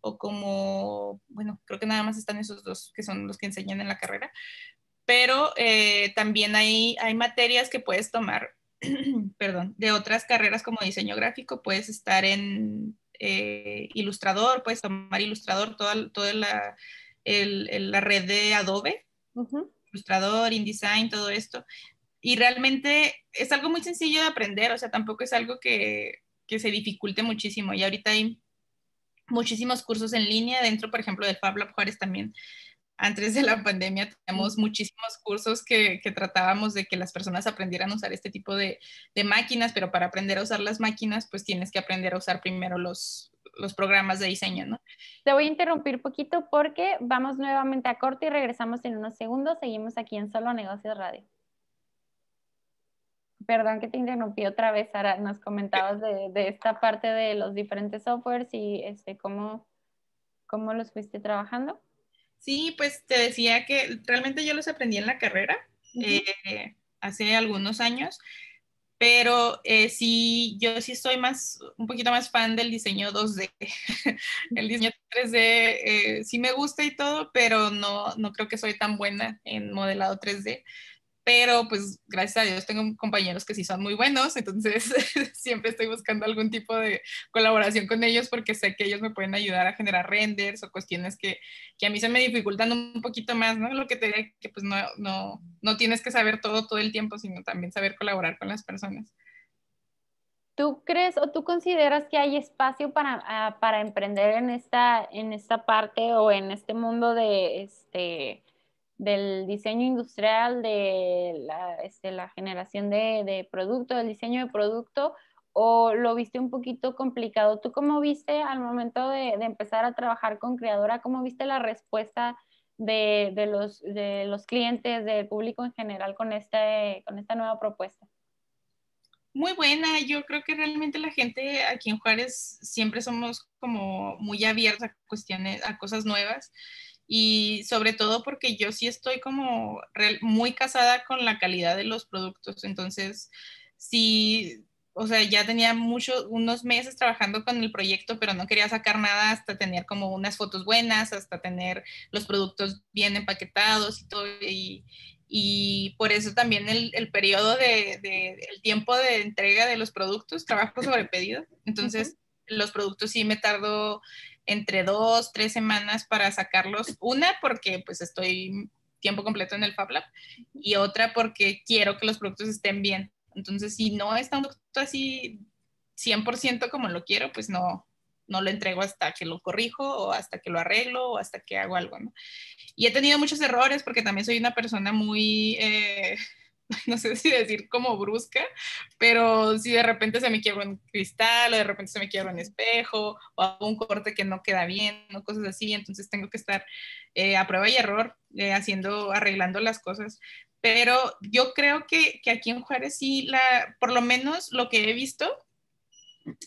o como, bueno, creo que nada más están esos dos que son los que enseñan en la carrera, pero eh, también hay, hay materias que puedes tomar, perdón, de otras carreras como diseño gráfico, puedes estar en eh, ilustrador, puedes tomar ilustrador, toda, toda la, el, la red de Adobe, ilustrador, InDesign, todo esto. Y realmente es algo muy sencillo de aprender, o sea, tampoco es algo que, que se dificulte muchísimo. Y ahorita hay muchísimos cursos en línea dentro, por ejemplo, del Fab Juárez también antes de la pandemia teníamos muchísimos cursos que, tratábamos de que las personas aprendieran a usar este tipo de, máquinas, pero para aprender a usar las máquinas, pues tienes que aprender a usar primero los, programas de diseño, ¿no? Te voy a interrumpir poquito porque vamos nuevamente a corte y regresamos en unos segundos. Seguimos aquí en Solo Negocios Radio. Perdón que te interrumpí otra vez, Sara. Nos comentabas de, de esta parte de los diferentes softwares y este, cómo, cómo los fuiste trabajando. Sí, pues te decía que realmente yo los aprendí en la carrera eh, hace algunos años, pero eh, sí, yo sí estoy más, un poquito más fan del diseño 2D. El diseño 3D eh, sí me gusta y todo, pero no, no creo que soy tan buena en modelado 3D pero pues gracias a Dios tengo compañeros que sí son muy buenos, entonces siempre estoy buscando algún tipo de colaboración con ellos porque sé que ellos me pueden ayudar a generar renders o cuestiones que, a mí se me dificultan un poquito más, ¿no? Lo que te digo que pues no, tienes que saber todo todo el tiempo, sino también saber colaborar con las personas. ¿Tú crees o tú consideras que hay espacio para, ah, para emprender en esta, en esta parte o en este mundo de este, del diseño industrial, de la, este, generación de, producto, del diseño de producto, o lo viste un poquito complicado? ¿Tú cómo viste al momento de, empezar a trabajar con Creadora, cómo viste la respuesta de, de, los, clientes, del público en general con, este, con esta nueva propuesta? Muy buena, yo creo que realmente la gente aquí en Juárez siempre somos como muy abiertas a cuestiones, a cosas nuevas y sobre todo porque yo sí estoy como muy casada con la calidad de los productos, entonces sí, o sea, ya tenía muchos, unos meses trabajando con el proyecto, pero no quería sacar nada hasta tener como unas fotos buenas, hasta tener los productos bien empaquetados y todo, y, por eso también el, periodo de, el tiempo de entrega de los productos, trabajo sobre pedido. Entonces, los productos sí me tardo entre dos, tres semanas para sacarlos. Una porque pues estoy tiempo completo en el Fab Lab y otra porque quiero que los productos estén bien. Entonces, si no está un producto así 100% como lo quiero, pues no, no lo entrego hasta que lo corrijo o hasta que lo arreglo o hasta que hago algo, Y he tenido muchos errores porque también soy una persona muy eh, no sé si decir como brusca, pero si de repente se me quiebra un cristal o de repente se me quiebra un espejo o hago un corte que no queda bien o cosas así, entonces tengo que estar eh, a prueba y error eh, haciendo, arreglando las cosas. Pero yo creo que, aquí en Juárez sí, la, por lo menos lo que he visto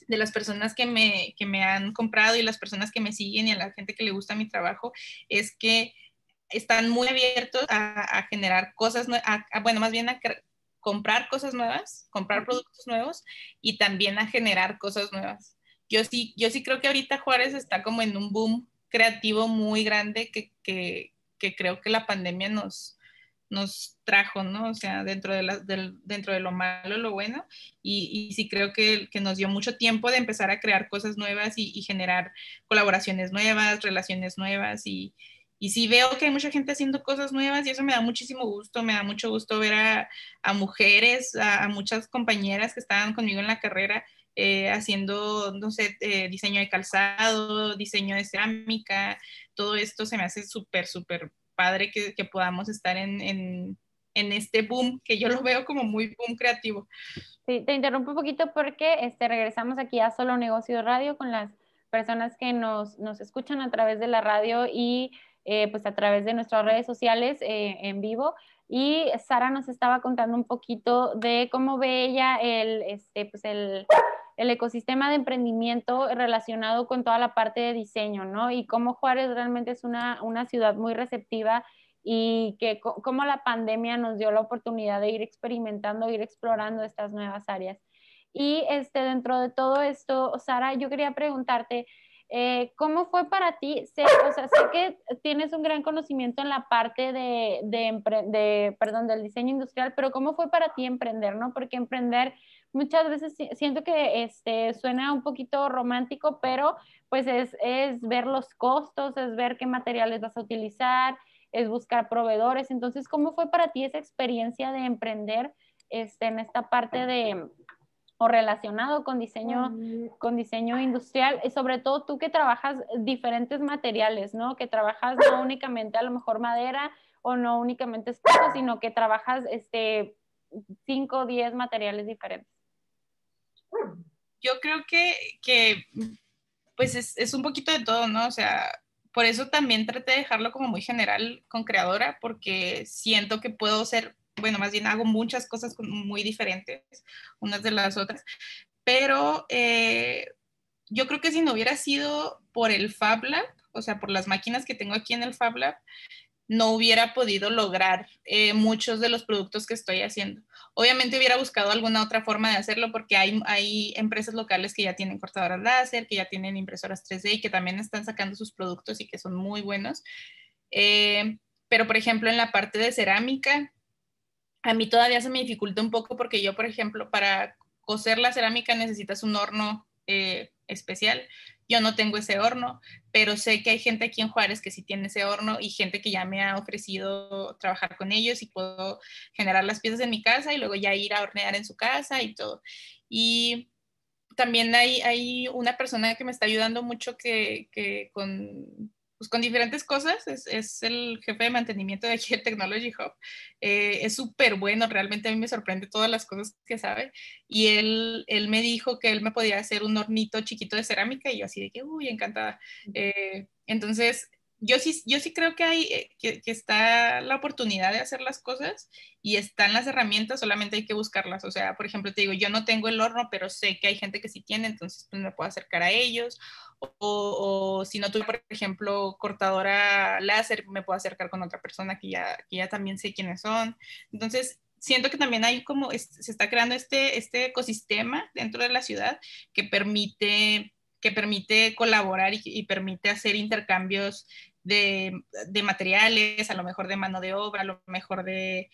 de las personas que me, que me han comprado y las personas que me siguen y a la gente que le gusta mi trabajo, es que están muy abiertos a, generar cosas, nuevas bueno, más bien a comprar cosas nuevas, comprar productos nuevos y también a generar cosas nuevas. Yo sí, yo sí creo que ahorita Juárez está como en un boom creativo muy grande que, que, creo que la pandemia nos, nos trajo, ¿no? O sea, dentro de, dentro de lo malo, lo bueno. Y, y sí creo que, nos dio mucho tiempo de empezar a crear cosas nuevas y generar colaboraciones nuevas, relaciones nuevas y, y sí veo que hay mucha gente haciendo cosas nuevas y eso me da muchísimo gusto, me da mucho gusto ver a, mujeres, a, muchas compañeras que estaban conmigo en la carrera eh, haciendo, no sé, eh, diseño de calzado, diseño de cerámica, todo esto se me hace súper, súper padre que, podamos estar en, en, este boom, que yo lo veo como muy boom creativo. Sí, te interrumpo un poquito porque este, regresamos aquí a Solo Negocio Radio con las personas que nos, nos escuchan a través de la radio y eh, pues a través de nuestras redes sociales eh, en vivo. Y Sara nos estaba contando un poquito de cómo ve ella este, pues, el, el, ecosistema de emprendimiento relacionado con toda la parte de diseño, ¿no? Y cómo Juárez realmente es una, ciudad muy receptiva y que cómo la pandemia nos dio la oportunidad de ir experimentando, ir explorando estas nuevas áreas. Y este, dentro de todo esto, Sara, yo quería preguntarte, eh, ¿Cómo fue para ti? Sé, que tienes un gran conocimiento en la parte de, de, perdón, del diseño industrial, pero ¿cómo fue para ti emprender, no? Porque emprender muchas veces siento que este, suena un poquito romántico, pero pues es, es ver los costos, es ver qué materiales vas a utilizar, es buscar proveedores. Entonces, ¿cómo fue para ti esa experiencia de emprender este, en esta parte de, relacionado con diseño, con diseño industrial, y sobre todo tú que trabajas diferentes materiales, ¿no? Que trabajas no únicamente a lo mejor madera o no únicamente espejo, sino que trabajas este 5 o 10 materiales diferentes. Yo creo que, que pues es, es, un poquito de todo, ¿no? O sea, por eso también traté de dejarlo como muy general con creadora, porque siento que puedo ser bueno, más bien hago muchas cosas muy diferentes unas de las otras, pero eh, yo creo que si no hubiera sido por el Fab Lab, o sea, por las máquinas que tengo aquí en el Fab Lab, no hubiera podido lograr eh, muchos de los productos que estoy haciendo. Obviamente hubiera buscado alguna otra forma de hacerlo porque hay, hay empresas locales que ya tienen cortadoras láser, que ya tienen impresoras 3D y que también están sacando sus productos y que son muy buenos. Eh, pero, por ejemplo, en la parte de cerámica, a mí todavía se me dificulta un poco porque yo, por ejemplo, para coser la cerámica necesitas un horno eh, especial. Yo no tengo ese horno, pero sé que hay gente aquí en Juárez que sí tiene ese horno y gente que ya me ha ofrecido trabajar con ellos y puedo generar las piezas en mi casa y luego ya ir a hornear en su casa y todo. Y también hay, hay una persona que me está ayudando mucho que con pues, con diferentes cosas. Es, el jefe de mantenimiento de aquí el Technology Hub. Eh, es súper bueno, realmente a mí me sorprende todas las cosas que sabe. Y él, él me dijo que él me podía hacer un hornito chiquito de cerámica y yo así de que, uy, encantada. Eh, entonces, yo sí, yo sí creo que hay, eh, que, está la oportunidad de hacer las cosas y están las herramientas, solamente hay que buscarlas. O sea, por ejemplo, te digo, yo no tengo el horno, pero sé que hay gente que sí tiene, entonces pues, me puedo acercar a ellos. O, si no tuve, por ejemplo, cortadora láser, me puedo acercar con otra persona que ya, que ya también sé quiénes son. Entonces, siento que también hay como, se está creando este, este ecosistema dentro de la ciudad que permite que permite colaborar y, y permite hacer intercambios de, materiales, a lo mejor de mano de obra, a lo mejor de,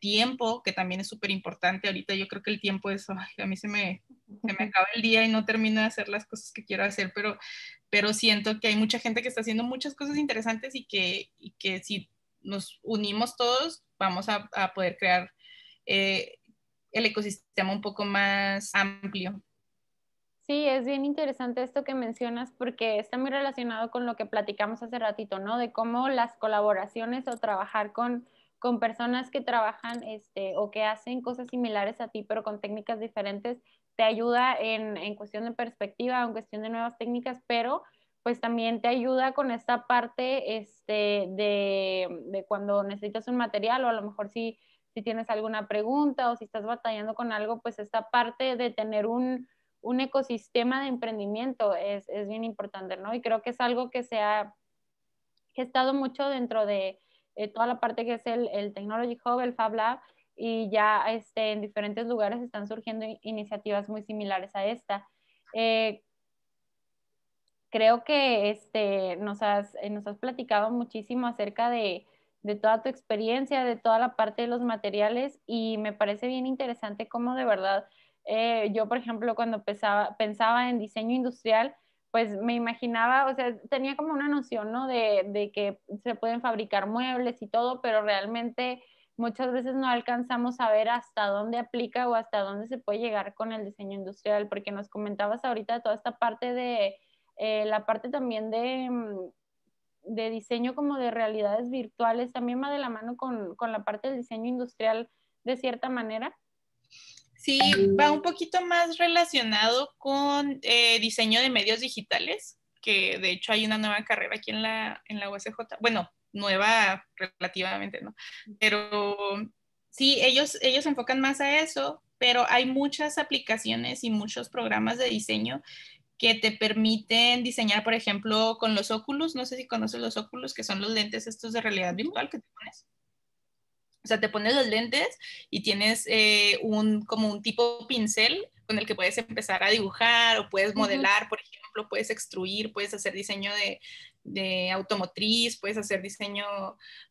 tiempo, que también es súper importante. Ahorita yo creo que el tiempo es, a mí se me, acaba el día y no termino de hacer las cosas que quiero hacer, pero, pero siento que hay mucha gente que está haciendo muchas cosas interesantes y que, y que si nos unimos todos vamos a, poder crear eh, el ecosistema un poco más amplio. Sí, es bien interesante esto que mencionas porque está muy relacionado con lo que platicamos hace ratito, ¿no? De cómo las colaboraciones o trabajar con, con personas que trabajan este, o que hacen cosas similares a ti, pero con técnicas diferentes, te ayuda en, cuestión de perspectiva, en cuestión de nuevas técnicas, pero pues también te ayuda con esta parte este, de, de, cuando necesitas un material o a lo mejor si, si tienes alguna pregunta o si estás batallando con algo, pues esta parte de tener un, un ecosistema de emprendimiento es, bien importante, ¿no? Y creo que es algo que se ha gestado mucho dentro de eh, toda la parte que es el, Technology Hub, el Fab Lab, y ya este, en diferentes lugares están surgiendo iniciativas muy similares a esta. Eh, creo que este, eh, nos, has, platicado muchísimo acerca de, de toda tu experiencia, de toda la parte de los materiales y me parece bien interesante cómo de verdad eh, yo, por ejemplo, cuando pensaba, en diseño industrial, pues me imaginaba, o sea, tenía como una noción, ¿no? De, que se pueden fabricar muebles y todo, pero realmente muchas veces no alcanzamos a ver hasta dónde aplica o hasta dónde se puede llegar con el diseño industrial, porque nos comentabas ahorita toda esta parte de, eh, la parte también de, mm, de, diseño como de realidades virtuales, también va de la mano con, con la parte del diseño industrial de cierta manera. Sí, va un poquito más relacionado con eh, diseño de medios digitales, que de hecho hay una nueva carrera aquí en la, en la USJ. Bueno, nueva relativamente, ¿no? Pero sí, ellos, ellos se enfocan más a eso, pero hay muchas aplicaciones y muchos programas de diseño que te permiten diseñar, por ejemplo, con los óculos, no sé si conoces los óculos, que son los lentes estos de realidad virtual que te pones. O sea, te pones los lentes y tienes eh, un, como un tipo pincel con el que puedes empezar a dibujar o puedes modelar, por ejemplo, puedes extruir, puedes hacer diseño de, de, automotriz, puedes hacer diseño,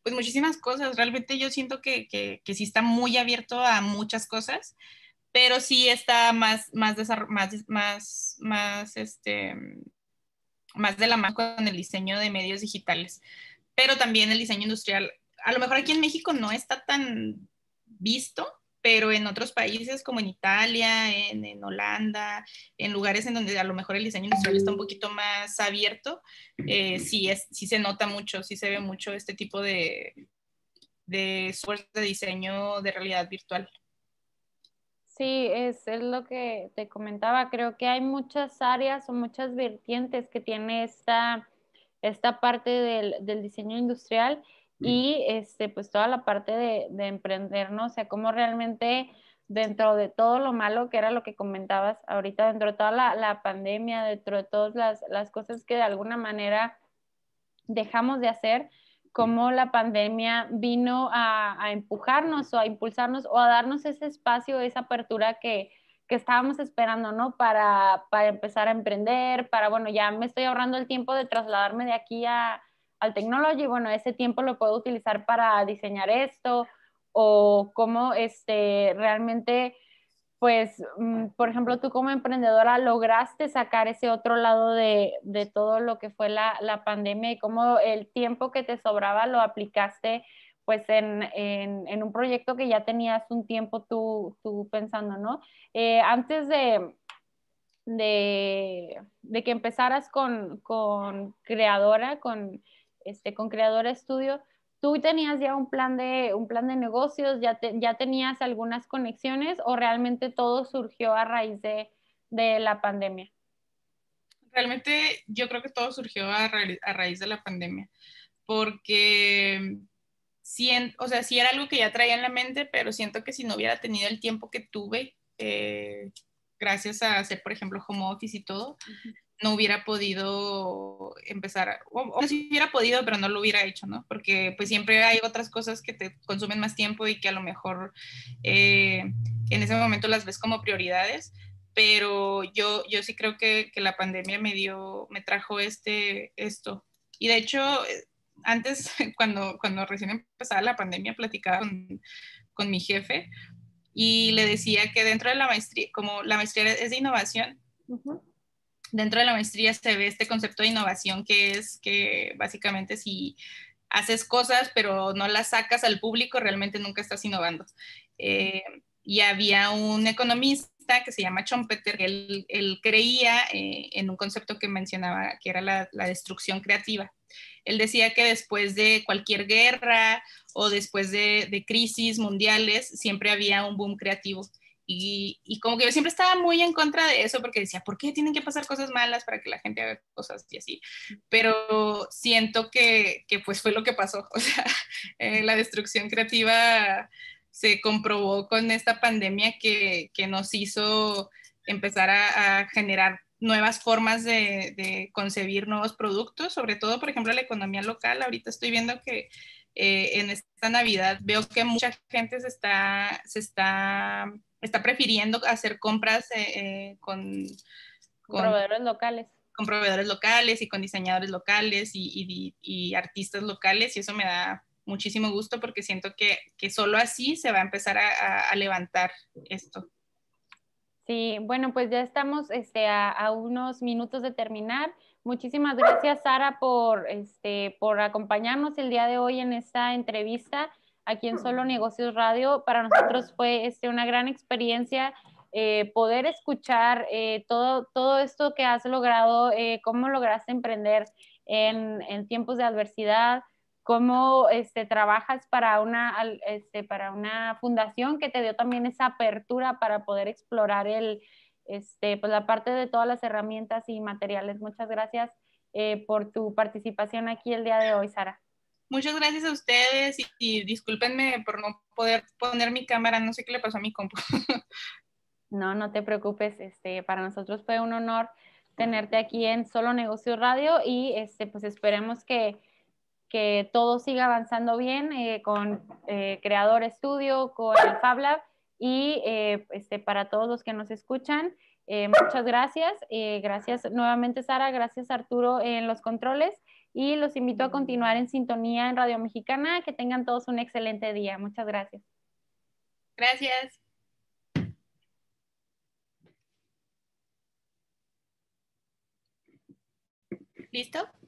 pues muchísimas cosas. Realmente yo siento que, que, sí está muy abierto a muchas cosas, pero sí está más, más, más, más, más, este, más de la mano con el diseño de medios digitales. Pero también el diseño industrial a lo mejor aquí en México no está tan visto, pero en otros países como en Italia, en, Holanda, en lugares en donde a lo mejor el diseño industrial está un poquito más abierto, eh, sí, es, sí se nota mucho, sí se ve mucho este tipo de, de de diseño de realidad virtual. Sí, es, lo que te comentaba, creo que hay muchas áreas o muchas vertientes que tiene esta, esta parte del, del diseño industrial y este, pues toda la parte de, emprendernos, o sea, cómo realmente dentro de todo lo malo que era lo que comentabas ahorita, dentro de toda la, pandemia, dentro de todas las, cosas que de alguna manera dejamos de hacer, cómo la pandemia vino a, a, empujarnos o a impulsarnos o a darnos ese espacio, esa apertura que, que estábamos esperando, ¿no? Para, para empezar a emprender, para, bueno, ya me estoy ahorrando el tiempo de trasladarme de aquí a, al technology, bueno, ese tiempo lo puedo utilizar para diseñar esto o cómo este, realmente, pues, mm, por ejemplo, tú como emprendedora lograste sacar ese otro lado de, todo lo que fue la, pandemia y cómo el tiempo que te sobraba lo aplicaste pues en, un proyecto que ya tenías un tiempo tú, tú pensando, ¿no? Eh, antes de, de, que empezaras con, con creadora, con este, con Creadora Estudio, ¿tú tenías ya un plan de, un plan de negocios? ¿Ya, ya tenías algunas conexiones o realmente todo surgió a raíz de, la pandemia? Realmente yo creo que todo surgió a, raíz de la pandemia, porque si o sea, sí era algo que ya traía en la mente, pero siento que si no hubiera tenido el tiempo que tuve, eh, gracias a hacer, por ejemplo, home office y todo, no hubiera podido empezar, o, si hubiera podido, pero no lo hubiera hecho, ¿no? Porque pues siempre hay otras cosas que te consumen más tiempo y que a lo mejor eh, en ese momento las ves como prioridades, pero yo, yo sí creo que, la pandemia me dio, me trajo este, esto. Y de hecho, eh, antes, cuando, cuando recién empezaba la pandemia, platicaba con, mi jefe y le decía que dentro de la maestría, como la maestría es de innovación, dentro de la maestría se ve este concepto de innovación que es que básicamente si haces cosas pero no las sacas al público, realmente nunca estás innovando. Eh, y había un economista que se llama Chompeter, que él, creía eh, en un concepto que mencionaba, que era la, destrucción creativa. Él decía que después de cualquier guerra o después de, crisis mundiales, siempre había un boom creativo. Y, como que yo siempre estaba muy en contra de eso porque decía, ¿por qué tienen que pasar cosas malas para que la gente haga cosas y así? Pero siento que, pues fue lo que pasó. O sea, eh, la destrucción creativa se comprobó con esta pandemia que, que nos hizo empezar a, generar nuevas formas de, de concebir nuevos productos, sobre todo, por ejemplo, la economía local. Ahorita estoy viendo que eh, en esta Navidad veo que mucha gente se está, se está, está prefiriendo hacer compras eh, eh, con, proveedores locales. Con proveedores locales y con diseñadores locales y, artistas locales y eso me da muchísimo gusto porque siento que, solo así se va a empezar a, levantar esto. Sí, bueno, pues ya estamos este, a unos minutos de terminar. Muchísimas gracias, Sara, por, este, por acompañarnos el día de hoy en esta entrevista aquí en Solo Negocios Radio. Para nosotros fue este, una gran experiencia eh, poder escuchar eh, todo, todo esto que has logrado, eh, cómo lograste emprender en, tiempos de adversidad, cómo este, trabajas para una, este, para una fundación que te dio también esa apertura para poder explorar el, este, pues la parte de todas las herramientas y materiales. Muchas gracias eh, por tu participación aquí el día de hoy, Sara. Muchas gracias a ustedes y, discúlpenme por no poder poner mi cámara, no sé qué le pasó a mi compu. No, no te preocupes, este, para nosotros fue un honor tenerte aquí en Solo Negocio Radio y este, pues esperemos que, todo siga avanzando bien eh, con eh, Creador Estudio, con el FabLab y eh, este, para todos los que nos escuchan, eh, muchas gracias. Eh, gracias nuevamente, Sara. Gracias, Arturo, en los controles. Y los invito a continuar en sintonía en Radio Mexicana. Que tengan todos un excelente día. Muchas gracias. Gracias. ¿Listo?